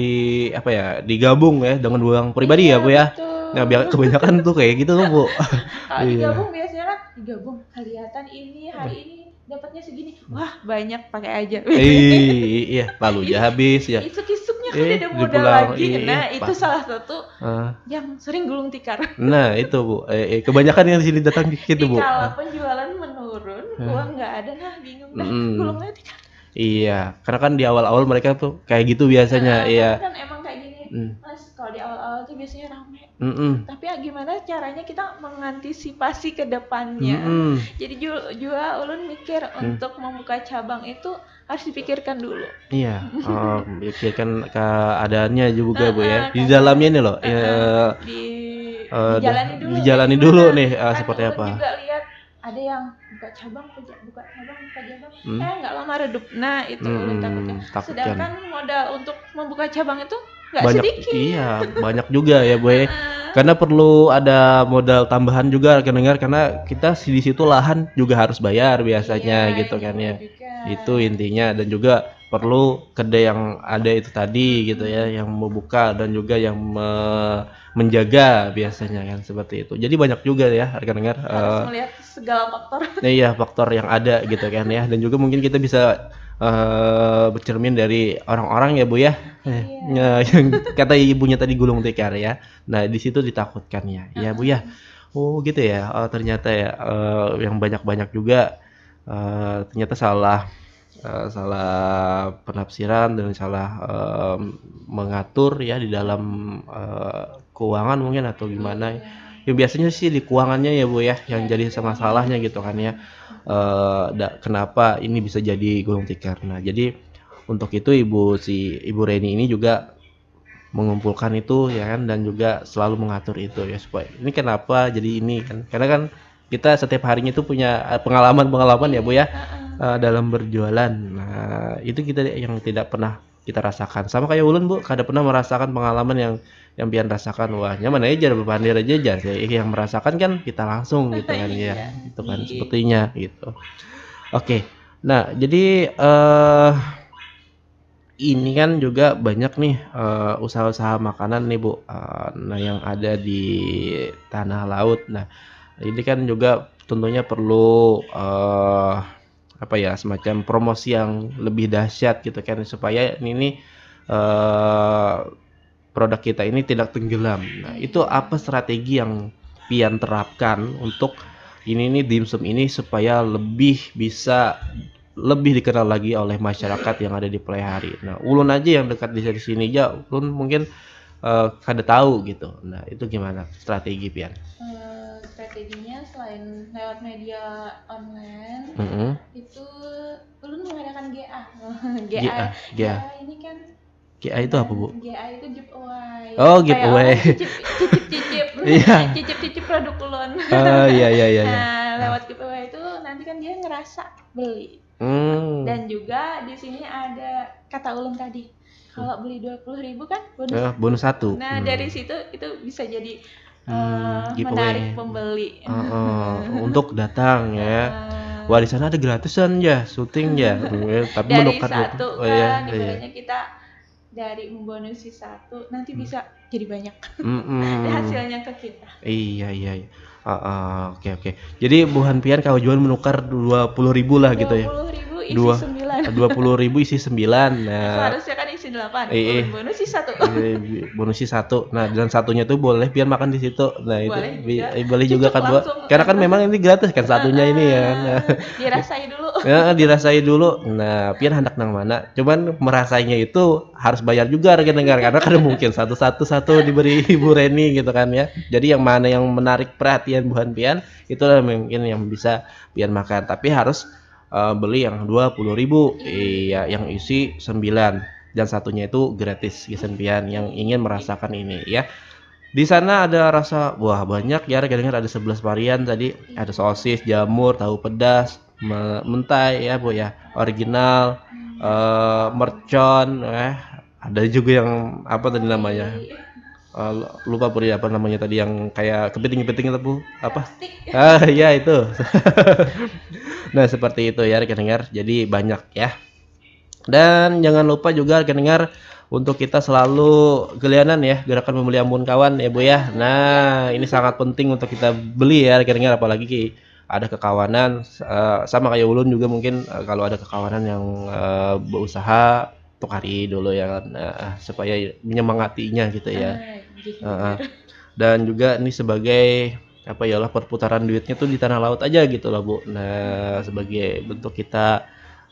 apa ya digabung ya dengan uang pribadi ya, iya, ya bu ya. Betul. Nah biar kebanyakan tuh kayak gitu tuh bu. (laughs) Kalau iya. digabung
biasanya kan digabung kelihatan ini hari ini dapatnya segini wah banyak pakai aja.
iya lalu ya habis ya. (laughs) Itu
kisah eh, ada modal lagi. Iya, nah, itu salah satu uh. yang sering gulung tikar.
Nah, itu Bu. Eh, eh kebanyakan yang di sini datang gitu, Bu. Kalau
penjualan menurun, uh. uang nggak ada, nah bingung
dah mm. gulungnya tikar. Iya, karena kan di awal-awal mereka tuh kayak gitu biasanya, nah, iya.
Kan emang kayak gini. Mm. Mas, kalau di awal-awal tuh biasanya rame. Mm -mm. Tapi ah, gimana caranya kita mengantisipasi ke depannya. Mm -mm. Jadi jual ulun mikir mm. untuk membuka cabang itu harus dipikirkan dulu.
Iya, (laughs) oh, pikirkan keadaannya juga nah, bu ya. Di dalamnya nih loh. Nah, ya, di, uh, eh, dijalani dulu. Dijalani dulu nih, uh, seperti apa. Juga
lihat ada yang buka cabang buka buka cabang buka cabang hmm. eh nggak lama redup nah itu hmm,
takutnya takut sedangkan kan.
modal untuk membuka cabang itu nggak sedikit iya banyak
juga ya bu, ya. Ah. karena perlu ada modal tambahan juga rekan dengar karena kita di situ lahan juga harus bayar biasanya iya, gitu kan iya, ya iya juga. itu intinya dan juga perlu kedai yang ada itu tadi gitu ya yang membuka dan juga yang me menjaga biasanya kan seperti itu jadi banyak juga ya rekan-rekan harus uh, eh,
melihat segala faktor (laughs) iya
faktor yang ada gitu kan ya dan juga mungkin kita bisa uh, bercermin dari orang-orang ya bu ya yeah. Iya. Eh, (laughs) yang kata ibunya tadi gulung tikar ya nah di situ ditakutkan ya ya bu ya oh gitu ya oh, ternyata ya uh, yang banyak-banyak juga uh, ternyata salah Eh, salah penafsiran dan salah mengatur ya di dalam uh, keuangan mungkin atau gimana ya biasanya sih di keuangannya ya bu ya yang jadi masalahnya gitu kan ya uh, da, kenapa ini bisa jadi gulung tikar nah jadi untuk itu ibu si ibu Reni ini juga mengumpulkan itu ya kan dan juga selalu mengatur itu ya supaya ini kenapa jadi ini kan karena kan kita setiap harinya itu punya pengalaman-pengalaman ya bu ya uh, dalam berjualan. Nah, itu kita yang tidak pernah kita rasakan. Sama kayak ulun bu, kada pernah merasakan pengalaman yang yang pian rasakan wah nyaman aja berpandir aja jar. Yang merasakan kan kita langsung (laughs) gitu kan ya, iya. Itu kan sepertinya gitu. Oke, nah jadi uh, ini kan juga banyak nih eh, usaha-usaha makanan nih bu, nah yang ada di tanah laut. Nah ini kan juga tentunya perlu uh, apa ya semacam promosi yang lebih dahsyat gitu kan supaya ini, ini uh, produk kita ini tidak tenggelam. Nah, iya. itu apa strategi yang Pian terapkan untuk ini nih dimsum ini supaya lebih bisa lebih dikenal lagi oleh masyarakat yang ada di hari. Nah, ulun aja yang dekat di sini aja, ulun mungkin uh, kada tahu gitu. Nah, itu gimana strategi Pian?
Hmm strateginya selain lewat media online mm -hmm. itu belum mengadakan GA. (laughs) GA. GA. GA ini kan
GA itu apa, Bu?
GA itu giveaway. Oh, giveaway. Cicip-cicip. Cicip-cicip produk ulun. Oh, iya iya iya. iya. Nah, nah, lewat giveaway itu nanti kan dia ngerasa beli. Mm. Dan juga di sini ada kata ulun tadi. Kalau beli dua puluh ribu kan bonus. Eh, bonus satu. Nah, hmm. dari situ itu bisa jadi
hmm, menarik pembeli uh, uh, (laughs) untuk datang ya uh, wah di sana ada gratisan ya syuting ya (laughs) iya, tapi dari menukat satu kan oh, iya, iya.
kita dari membonusi satu nanti hmm. bisa jadi banyak hmm, hmm. (laughs) hasilnya ke kita
iya iya, iya. Uh, uh, oke okay, oke okay. jadi Bu Hanpian kalau jual menukar dua puluh ribu lah 20 gitu ya dua puluh ribu isi sembilan dua puluh ribu isi sembilan nah. seharusnya kan sih delapan iya. iya. Oh, bonus sih satu iya, iya, bonus sih satu nah dan satunya tuh boleh pian makan di situ nah boleh itu juga. Eh, boleh juga kan buat karena kan memang ini gratis kan satunya ini ya nah. Ah, ah.
(laughs) dirasai dulu ya
dirasai dulu nah pian hendak nang mana cuman merasainya itu harus bayar juga harga negara karena kan mungkin satu satu satu diberi ibu Reni gitu kan ya jadi yang mana yang menarik perhatian buhan pian lah mungkin yang bisa pian makan tapi harus uh, beli yang dua puluh ribu, iya yang isi sembilan dan satunya itu gratis kesempian yang ingin merasakan ini ya. Di sana ada rasa wah banyak ya dengar ada 11 varian tadi ada sosis, jamur, tahu pedas, mentai ya Bu ya, original, uh, mercon eh ada juga yang apa tadi namanya? Uh, lupa Bu ya, apa namanya tadi yang kayak kepiting-kepiting itu Bu, apa? Ah ya itu. (laughs) nah, seperti itu ya dengar. Jadi banyak ya. Dan jangan lupa juga dengar untuk kita selalu gelianan ya gerakan pembeli Ambon kawan ya Bu ya. Nah, ini sangat penting untuk kita beli ya dengar apalagi ki ada kekawanan eh, sama kayak Ulun juga mungkin eh, kalau ada kekawanan yang eh, berusaha untuk hari dulu ya uh, supaya menyemangatinya gitu ya. Uh, dan juga ini sebagai apa ya lah perputaran duitnya tuh di tanah laut aja gitu loh Bu. Nah, sebagai bentuk kita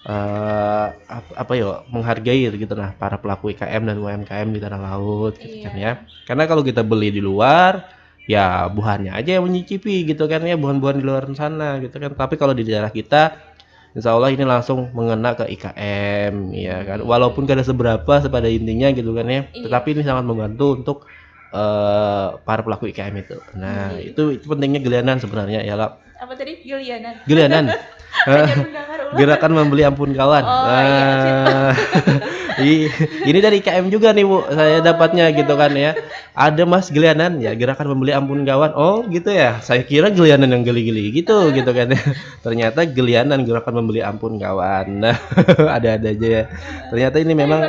uh, apa ya menghargai gitu nah para pelaku IKM dan UMKM di tanah laut gitu iya. kan ya. Karena kalau kita beli di luar ya buahnya aja yang mencicipi gitu kan ya buah-buahan di luar sana gitu kan. Tapi kalau di daerah kita Insya Allah ini langsung mengena ke IKM ya kan iya. walaupun gak ada seberapa sepadan intinya gitu kan ya iya. tetapi ini sangat membantu untuk uh, para pelaku IKM itu nah hmm. itu, itu pentingnya gelianan sebenarnya ya lah
apa tadi gelianan gelianan (laughs)
(laughs) Gerakan membeli ampun kawan. Oh, iya, ah. (laughs) ini dari KM juga nih bu, saya oh, dapatnya iya. gitu kan ya. Ada Mas Gelianan ya, gerakan membeli ampun kawan. Oh gitu ya, saya kira Gelianan yang geli-geli gitu ah. gitu kan. Ya. Ternyata Gelianan gerakan membeli ampun kawan. Nah, (laughs) ada-ada aja ya. Ah. Ternyata ini memang.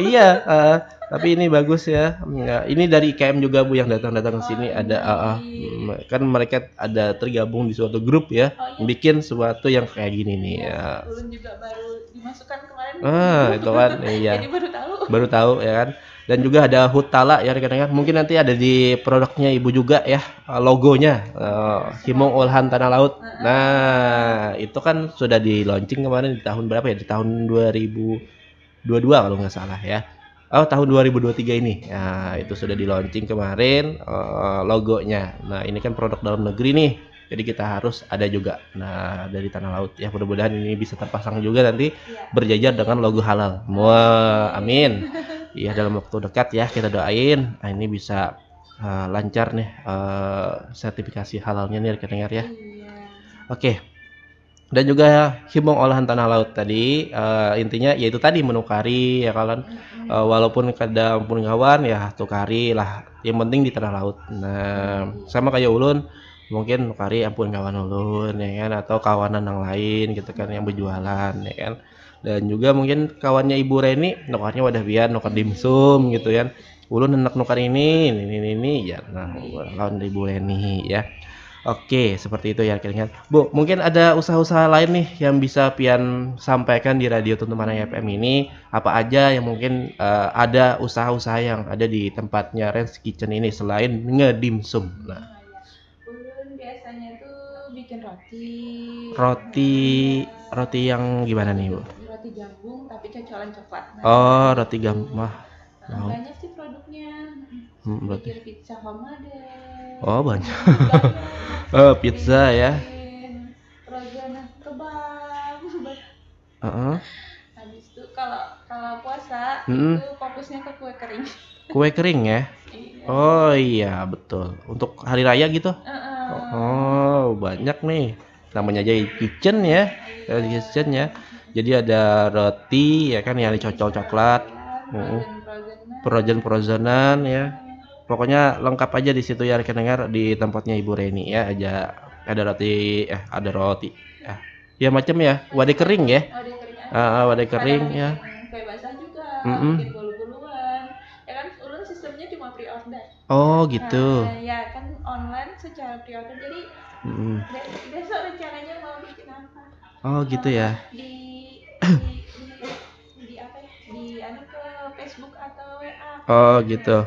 Iya. Uh, tapi ini bagus ya. Ini dari IKM juga Bu yang datang-datang ke sini oh, ada uh, kan mereka ada tergabung di suatu grup ya, oh, bikin suatu yang kayak gini nih ya. juga baru dimasukkan kemarin. Ah, itu kan (laughs) iya. baru tahu. Baru tahu ya kan. Dan juga ada hutala ya rekan-rekan. Mungkin nanti ada di produknya Ibu juga ya ah, logonya uh, eh, Himong Olahan Tanah Laut. Nah, itu kan sudah di launching kemarin di tahun berapa ya? Di tahun 2022 kalau nggak salah ya oh tahun 2023 ini. Nah, itu sudah di launching kemarin uh, logonya. Nah, ini kan produk dalam negeri nih. Jadi kita harus ada juga nah dari tanah laut ya mudah-mudahan ini bisa terpasang juga nanti ya. berjajar dengan logo halal. mua amin. Iya dalam waktu dekat ya kita doain nah, ini bisa uh, lancar nih uh, sertifikasi halalnya nih rekening ya. ya Oke. Okay dan juga himbong olahan tanah laut tadi uh, intinya yaitu tadi menukari ya kalian uh, eh, walaupun kadang pun kawan ya tukari lah yang penting di tanah laut nah sama kayak ulun mungkin nukari ampun kawan ulun ya kan atau kawanan yang lain gitu kan yang berjualan ya kan dan juga mungkin kawannya ibu Reni nukarnya wadah biar nukar dimsum gitu ya ulun hendak nukar ini ini ini, ini ya nah lawan ibu Reni ya Oke, seperti itu ya kira Bu, mungkin ada usaha-usaha lain nih yang bisa Pian sampaikan di Radio teman Mana FM ini. Apa aja yang mungkin uh, ada usaha-usaha yang ada di tempatnya Rens Kitchen ini selain ngedimsum. Nah,
biasanya tuh bikin roti.
Roti roti yang gimana nih, Bu?
Roti jambung tapi cocolan coklat. Nah, oh,
roti gambung. banyak
sih produknya. Hmm, roti. Bikin pizza homemade
oh banyak (laughs) oh, pizza ya Uh -huh. Habis itu kalau kalau puasa -hmm. itu fokusnya ke kue kering. (laughs) Kue kering ya? iya. Oh iya betul. Untuk hari raya gitu? Uh -uh. Oh banyak nih. Namanya aja kitchen ya, iya. kitchen ya. Jadi ada roti ya kan yang dicocol coklat. Frozen, iya, uh Frozen, frozenan ya pokoknya lengkap aja di situ ya dengar di tempatnya Ibu Reni ya aja ada roti eh ada roti ya, ya macam ya wadah kering ya wadah kering, uh, wadah kering ya, ya kan,
oh gitu nah, ya kan,
oh gitu ya di, ya? Anu Facebook atau WA oh gitu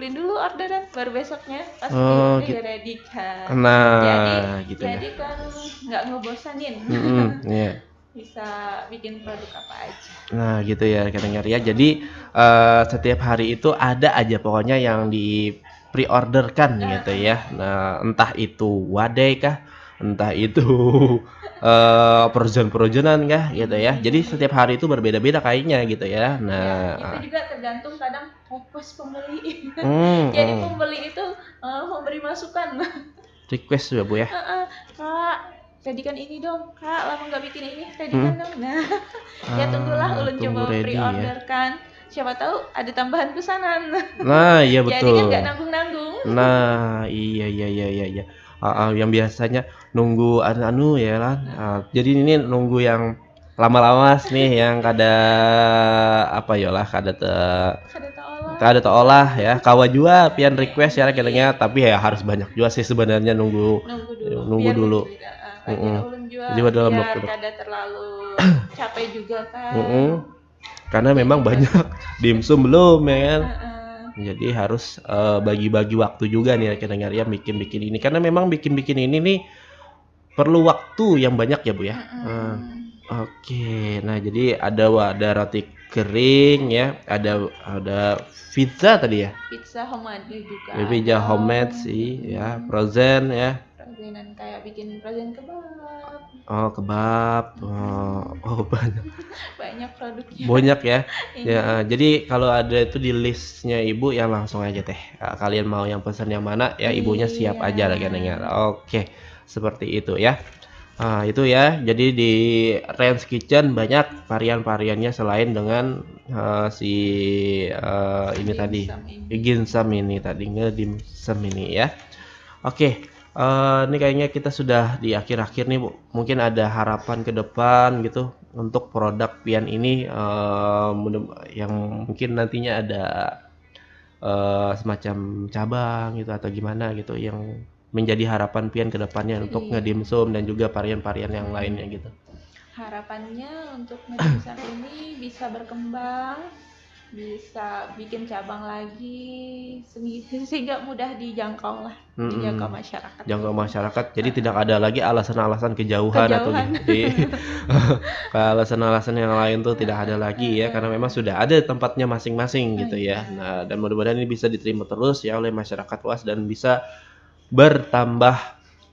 kumpulin dulu orderan baru besoknya
pas oh, gitu. udah ready kan nah, jadi gitu ya. jadi ya. kan
nggak ngebosanin mm -hmm, (laughs) yeah. bisa bikin produk apa aja
nah gitu ya kata ya jadi uh, setiap hari itu ada aja pokoknya yang di pre-orderkan nah. gitu ya nah entah itu wadai kah entah itu (laughs) eh uh, perjoan kan kah gitu ya. Jadi hmm. setiap hari itu berbeda-beda kayaknya gitu ya. Iya, nah, ya, itu ah.
juga tergantung kadang request pembeli. Hmm, (laughs) Jadi hmm. pembeli itu uh, eh, memberi masukan.
Request ya, Bu ya.
Uh, uh, Kak, tadi kan ini dong kak lama nggak bikin ini tadi kan hmm. dong nah (laughs) ya ah, tunggulah ulun coba pre order ya. kan siapa tahu ada tambahan pesanan nah iya betul jadi kan nanggung nanggung
nah iya iya iya iya, iya. Uh, uh, yang biasanya nunggu anu ya lah uh, jadi ini nunggu yang lama-lama nih yang kada apa yolah ya kada te kada olah ya kawa jua pian request ya kayaknya tapi ya harus banyak jua sih sebenarnya nunggu nunggu dulu, nunggu dulu. Mm ah, Juga dalam iya, waktu kada
terlalu (coughs) capek juga kan mm -mm.
karena memang banyak (laughs) dimsum belum ya kan jadi harus eh, bagi-bagi uh, waktu juga nih kayaknya ya bikin-bikin ini karena memang bikin-bikin ini nih perlu waktu yang banyak ya bu ya. Mm -hmm. uh, Oke, okay. nah jadi ada ada roti kering ya, ada ada pizza tadi ya.
Pizza homemade juga. Ya, pizza homemade sih hmm. ya,
frozen ya.
Frozenan kayak bikin frozen kebab.
Oh kebab, oh, oh banyak. (laughs)
banyak produknya. Banyak ya. Iya. ya uh,
jadi kalau ada itu di listnya ibu yang langsung aja teh. Uh, kalian mau yang pesan yang mana ya ibunya siap iya. aja lagi dengar. Oke. Okay seperti itu ya nah, itu ya jadi di range kitchen banyak varian-variannya selain dengan uh, si uh, ini tadi ini. ginsam ini tadi dimsum ini ya oke Uh, ini kayaknya kita sudah di akhir-akhir nih, Mungkin ada harapan ke depan gitu untuk produk pian ini uh, yang mungkin nantinya ada uh, semacam cabang gitu atau gimana gitu yang menjadi harapan pian ke depannya iya. untuk ngedimsum dan juga varian-varian yang lainnya gitu.
Harapannya untuk ngedimsum ini bisa berkembang, bisa bikin cabang lagi sehingga mudah dijangkau lah, hmm dijangkau masyarakat.
Jangkau masyarakat. Jadi tidak ada lagi alasan-alasan kejauhan, kejauhan. Gitu. atau iya. (laughs) di alasan-alasan yang lain tuh tidak ada lagi ya karena memang sudah ada tempatnya masing-masing gitu ya. Oh iya. Nah, dan mudah-mudahan ini bisa diterima terus ya oleh masyarakat luas dan bisa bertambah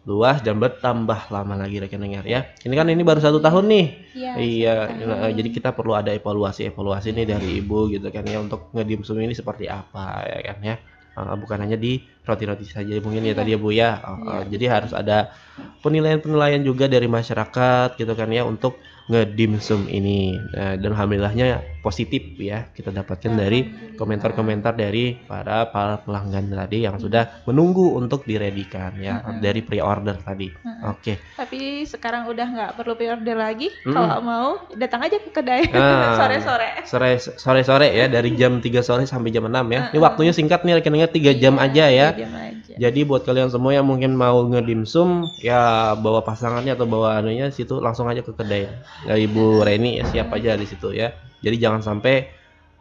luas dan bertambah lama lagi rekan dengar ya. Ini kan ini baru satu tahun nih. Ya, iya. iya tahun. Nah, jadi kita perlu ada evaluasi evaluasi nih dari iya. ibu gitu kan ya untuk sum ini seperti apa ya kan ya. Ah, bukan hanya di roti-roti saja mungkin ya, ya tadi ya bu ya. ya. Jadi harus ada penilaian-penilaian juga dari masyarakat gitu kan ya untuk ngedimsum ini. Nah, dan alhamdulillahnya positif ya kita dapatkan dari komentar-komentar dari para para pelanggan tadi yang sudah menunggu untuk diredikan ya mm-hmm. dari pre-order tadi. Mm-hmm. Oke. Okay.
Tapi sekarang udah nggak perlu pre-order lagi. hmm Kalau mau datang aja ke kedai ah, (laughs) sore-sore.
sore sore ya dari jam 3 sore sampai jam 6 ya. Ini waktunya singkat nih rekeningnya tiga iya, jam aja ya. 3 jam aja. Iya. Jadi buat kalian semua yang mungkin mau ngedimsum ya bawa pasangannya atau bawa anunya situ langsung aja ke kedai. Ya, Ibu Reni ya siap aja di situ ya. Jadi jangan sampai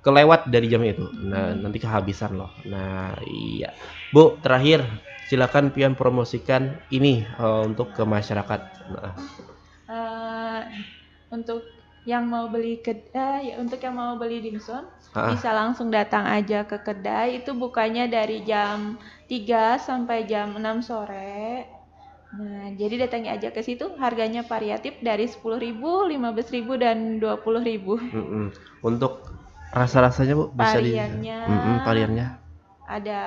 kelewat dari jam itu. Nah, hmm. nanti kehabisan loh. Nah, iya. Bu, terakhir silakan pian promosikan ini uh, untuk ke masyarakat. Nah.
Uh, untuk yang mau beli kedai, eh, ya untuk yang mau beli dimsum ah. bisa langsung datang aja ke kedai. Itu bukanya dari jam 3 sampai jam 6 sore. Nah, jadi datangi aja ke situ, harganya variatif dari 10.000, 15.000 dan 20.000. Mm
-mm. Untuk rasa-rasanya Bu bisa variannya, di mm -mm, variannya
ada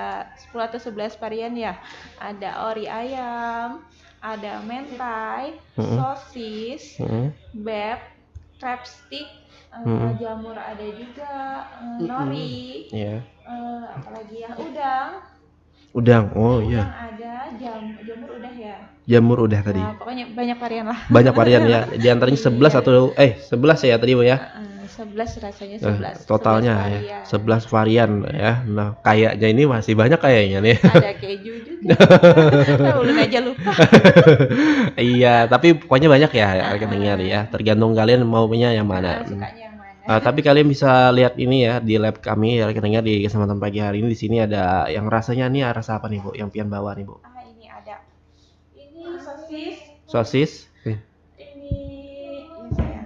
10 atau 11 varian ya. Ada ori ayam, ada mentai, mm -hmm. sosis, mm -hmm. beb, crab stick, eh, mm -hmm. uh, jamur ada juga, uh, nori, mm iya. -hmm. yeah. uh, apalagi ya udang.
Udang. Oh udang iya.
Ada jam, jamur udah ya.
Jamur udah tadi. Nah,
pokoknya banyak varian lah. Banyak varian ya.
(laughs) Di antaranya 11 iya. atau eh sebelas ya tadi bu ya.
Sebelas rasanya eh, sebelas Nah,
totalnya 11 ya. 11 varian ya. Nah, kayaknya ini masih banyak kayaknya nih. Ada keju juga. (laughs) aja lupa. iya, tapi pokoknya banyak ya uh, ya tergantung kalian mau punya yang mana. Nah, sukanya Uh, tapi kalian bisa lihat ini ya di lab kami ya rekeningnya di kesempatan pagi hari ini di sini ada yang rasanya nih rasa apa nih bu? Yang pian bawa nih bu? Ah ini ada
ini sosis.
Sosis. Ini ini saya.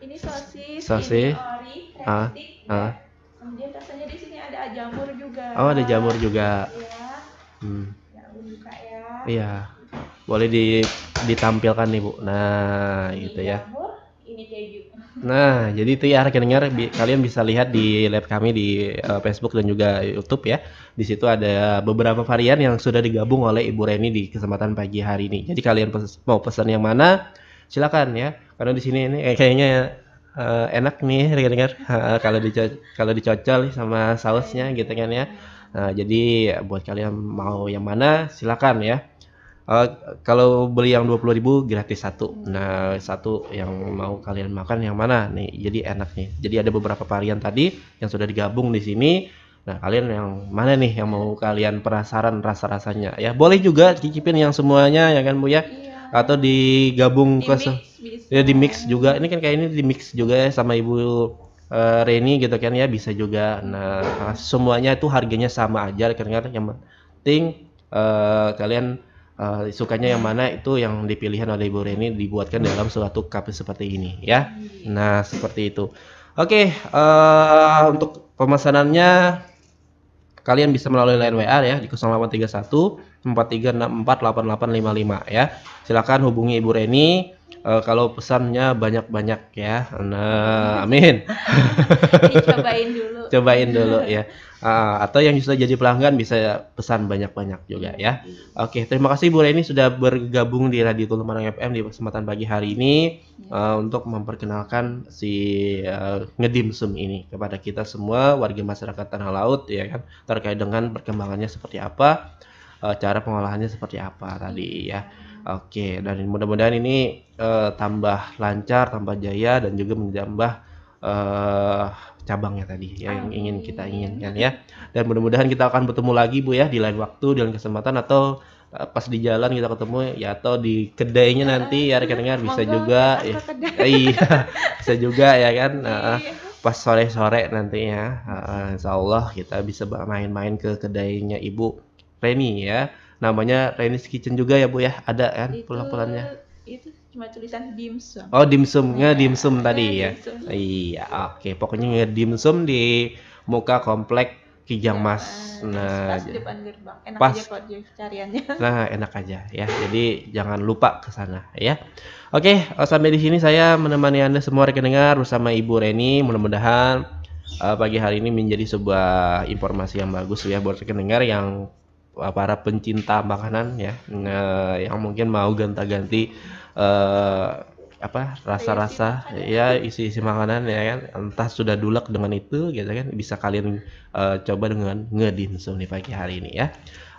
Ini sosis. Sosis. Ini ori. Ah. Ah. Ya. Kemudian
rasanya di sini ada jamur juga. Oh ada jamur juga.
Iya. Hmm.
Ya, ya. Iya.
Boleh di ditampilkan nih bu. Nah ini gitu ya.
Jamur, ini keju.
Nah, jadi itu ya rekan bi kalian bisa lihat di lab kami di uh, Facebook dan juga YouTube ya. Di situ ada beberapa varian yang sudah digabung oleh Ibu Reni di kesempatan pagi hari ini. Jadi kalian pes mau pesan yang mana? Silakan ya. Karena di sini ini eh, kayaknya uh, enak nih rekan uh, (laughs) eh, kalau dico kalau dicocol sama sausnya gitu kan ya. Nah, jadi buat kalian mau yang mana silakan ya. Uh, kalau beli yang 20 ribu gratis satu. Hmm. Nah, satu yang mau kalian makan yang mana nih? Jadi enak nih. Jadi ada beberapa varian tadi yang sudah digabung di sini. Nah, kalian yang mana nih yang mau kalian penasaran rasa-rasanya? Ya, boleh juga cicipin yang semuanya ya kan Bu ya. Iya. Atau digabung di ke mix, ya di mix juga. Ini kan kayak ini di mix juga ya sama Ibu uh, Reni gitu kan ya bisa juga. Nah, hmm. semuanya itu harganya sama aja karena kan? yang penting uh, kalian uh, sukanya yang mana itu yang dipilihan oleh Ibu Reni dibuatkan dalam suatu cup seperti ini ya. Nah, seperti itu. Oke, okay, uh, eh, untuk pemesanannya kalian bisa melalui line WA ya di 0831 43648855 ya. Silakan hubungi Ibu Reni uh, kalau pesannya banyak-banyak ya. Nah, amin. (laughs) Cobain dulu. Cobain dulu ya. Ah, atau yang sudah jadi pelanggan bisa pesan banyak-banyak juga ya. Oke, terima kasih Bu Reni sudah bergabung di Radio Tulungagung FM di kesempatan pagi hari ini uh, untuk memperkenalkan si uh, eh, ngedimsum ini kepada kita semua warga masyarakat tanah laut ya kan terkait dengan perkembangannya seperti apa, uh, cara pengolahannya seperti apa tadi ya. Oke, dan mudah-mudahan ini uh, tambah lancar, tambah jaya dan juga menambah uh, cabangnya tadi ya yang ingin kita inginkan ya. Dan mudah-mudahan kita akan bertemu lagi Bu ya di lain waktu, di lain kesempatan atau eh, pas di jalan kita ketemu ya atau di kedainya nanti ya rekan-rekan bisa juga ya, ya. iya (laughs) bisa juga ya kan uh, pas sore-sore nantinya uh, insya Allah kita bisa main-main ke kedainya Ibu Reni ya namanya Reni's Kitchen juga ya Bu ya ada kan pulang-pulangnya
itu cuma tulisan dimsum. Oh, dimsumnya ya,
iya. dimsum iya, ya, tadi ya. Dimsum. Iya, oke. Okay. Pokoknya ya, dimsum di muka komplek Kijang ya, Mas. Nah, pas depan gerbang. Enak pas, aja cariannya. (laughs) Nah, enak aja ya. Jadi jangan lupa ke sana ya. Oke, okay, eh, sampai di sini saya menemani Anda semua rekan dengar bersama Ibu Reni. Mudah-mudahan uh, pagi hari ini menjadi sebuah informasi yang bagus ya buat rekan dengar yang eh, para pencinta makanan ya nah, yang mungkin mau ganti ganti uh, apa rasa-rasa iya, ya isi-isi makanan ya kan entah sudah dulek dengan itu gitu kan bisa kalian uh, coba dengan ngedin di pagi hari ini ya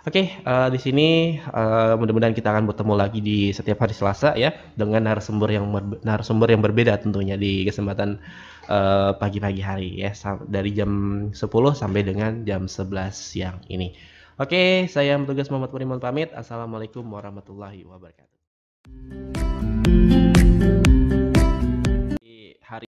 Oke, okay, uh, eh, di sini uh, mudah-mudahan kita akan bertemu lagi di setiap hari Selasa ya dengan narasumber yang narasumber yang berbeda tentunya di kesempatan pagi pagi-pagi hari ya dari jam 10 sampai dengan jam 11 siang ini. Oke, okay, saya bertugas Muhammad Purimun pamit. Assalamualaikum warahmatullahi wabarakatuh. Música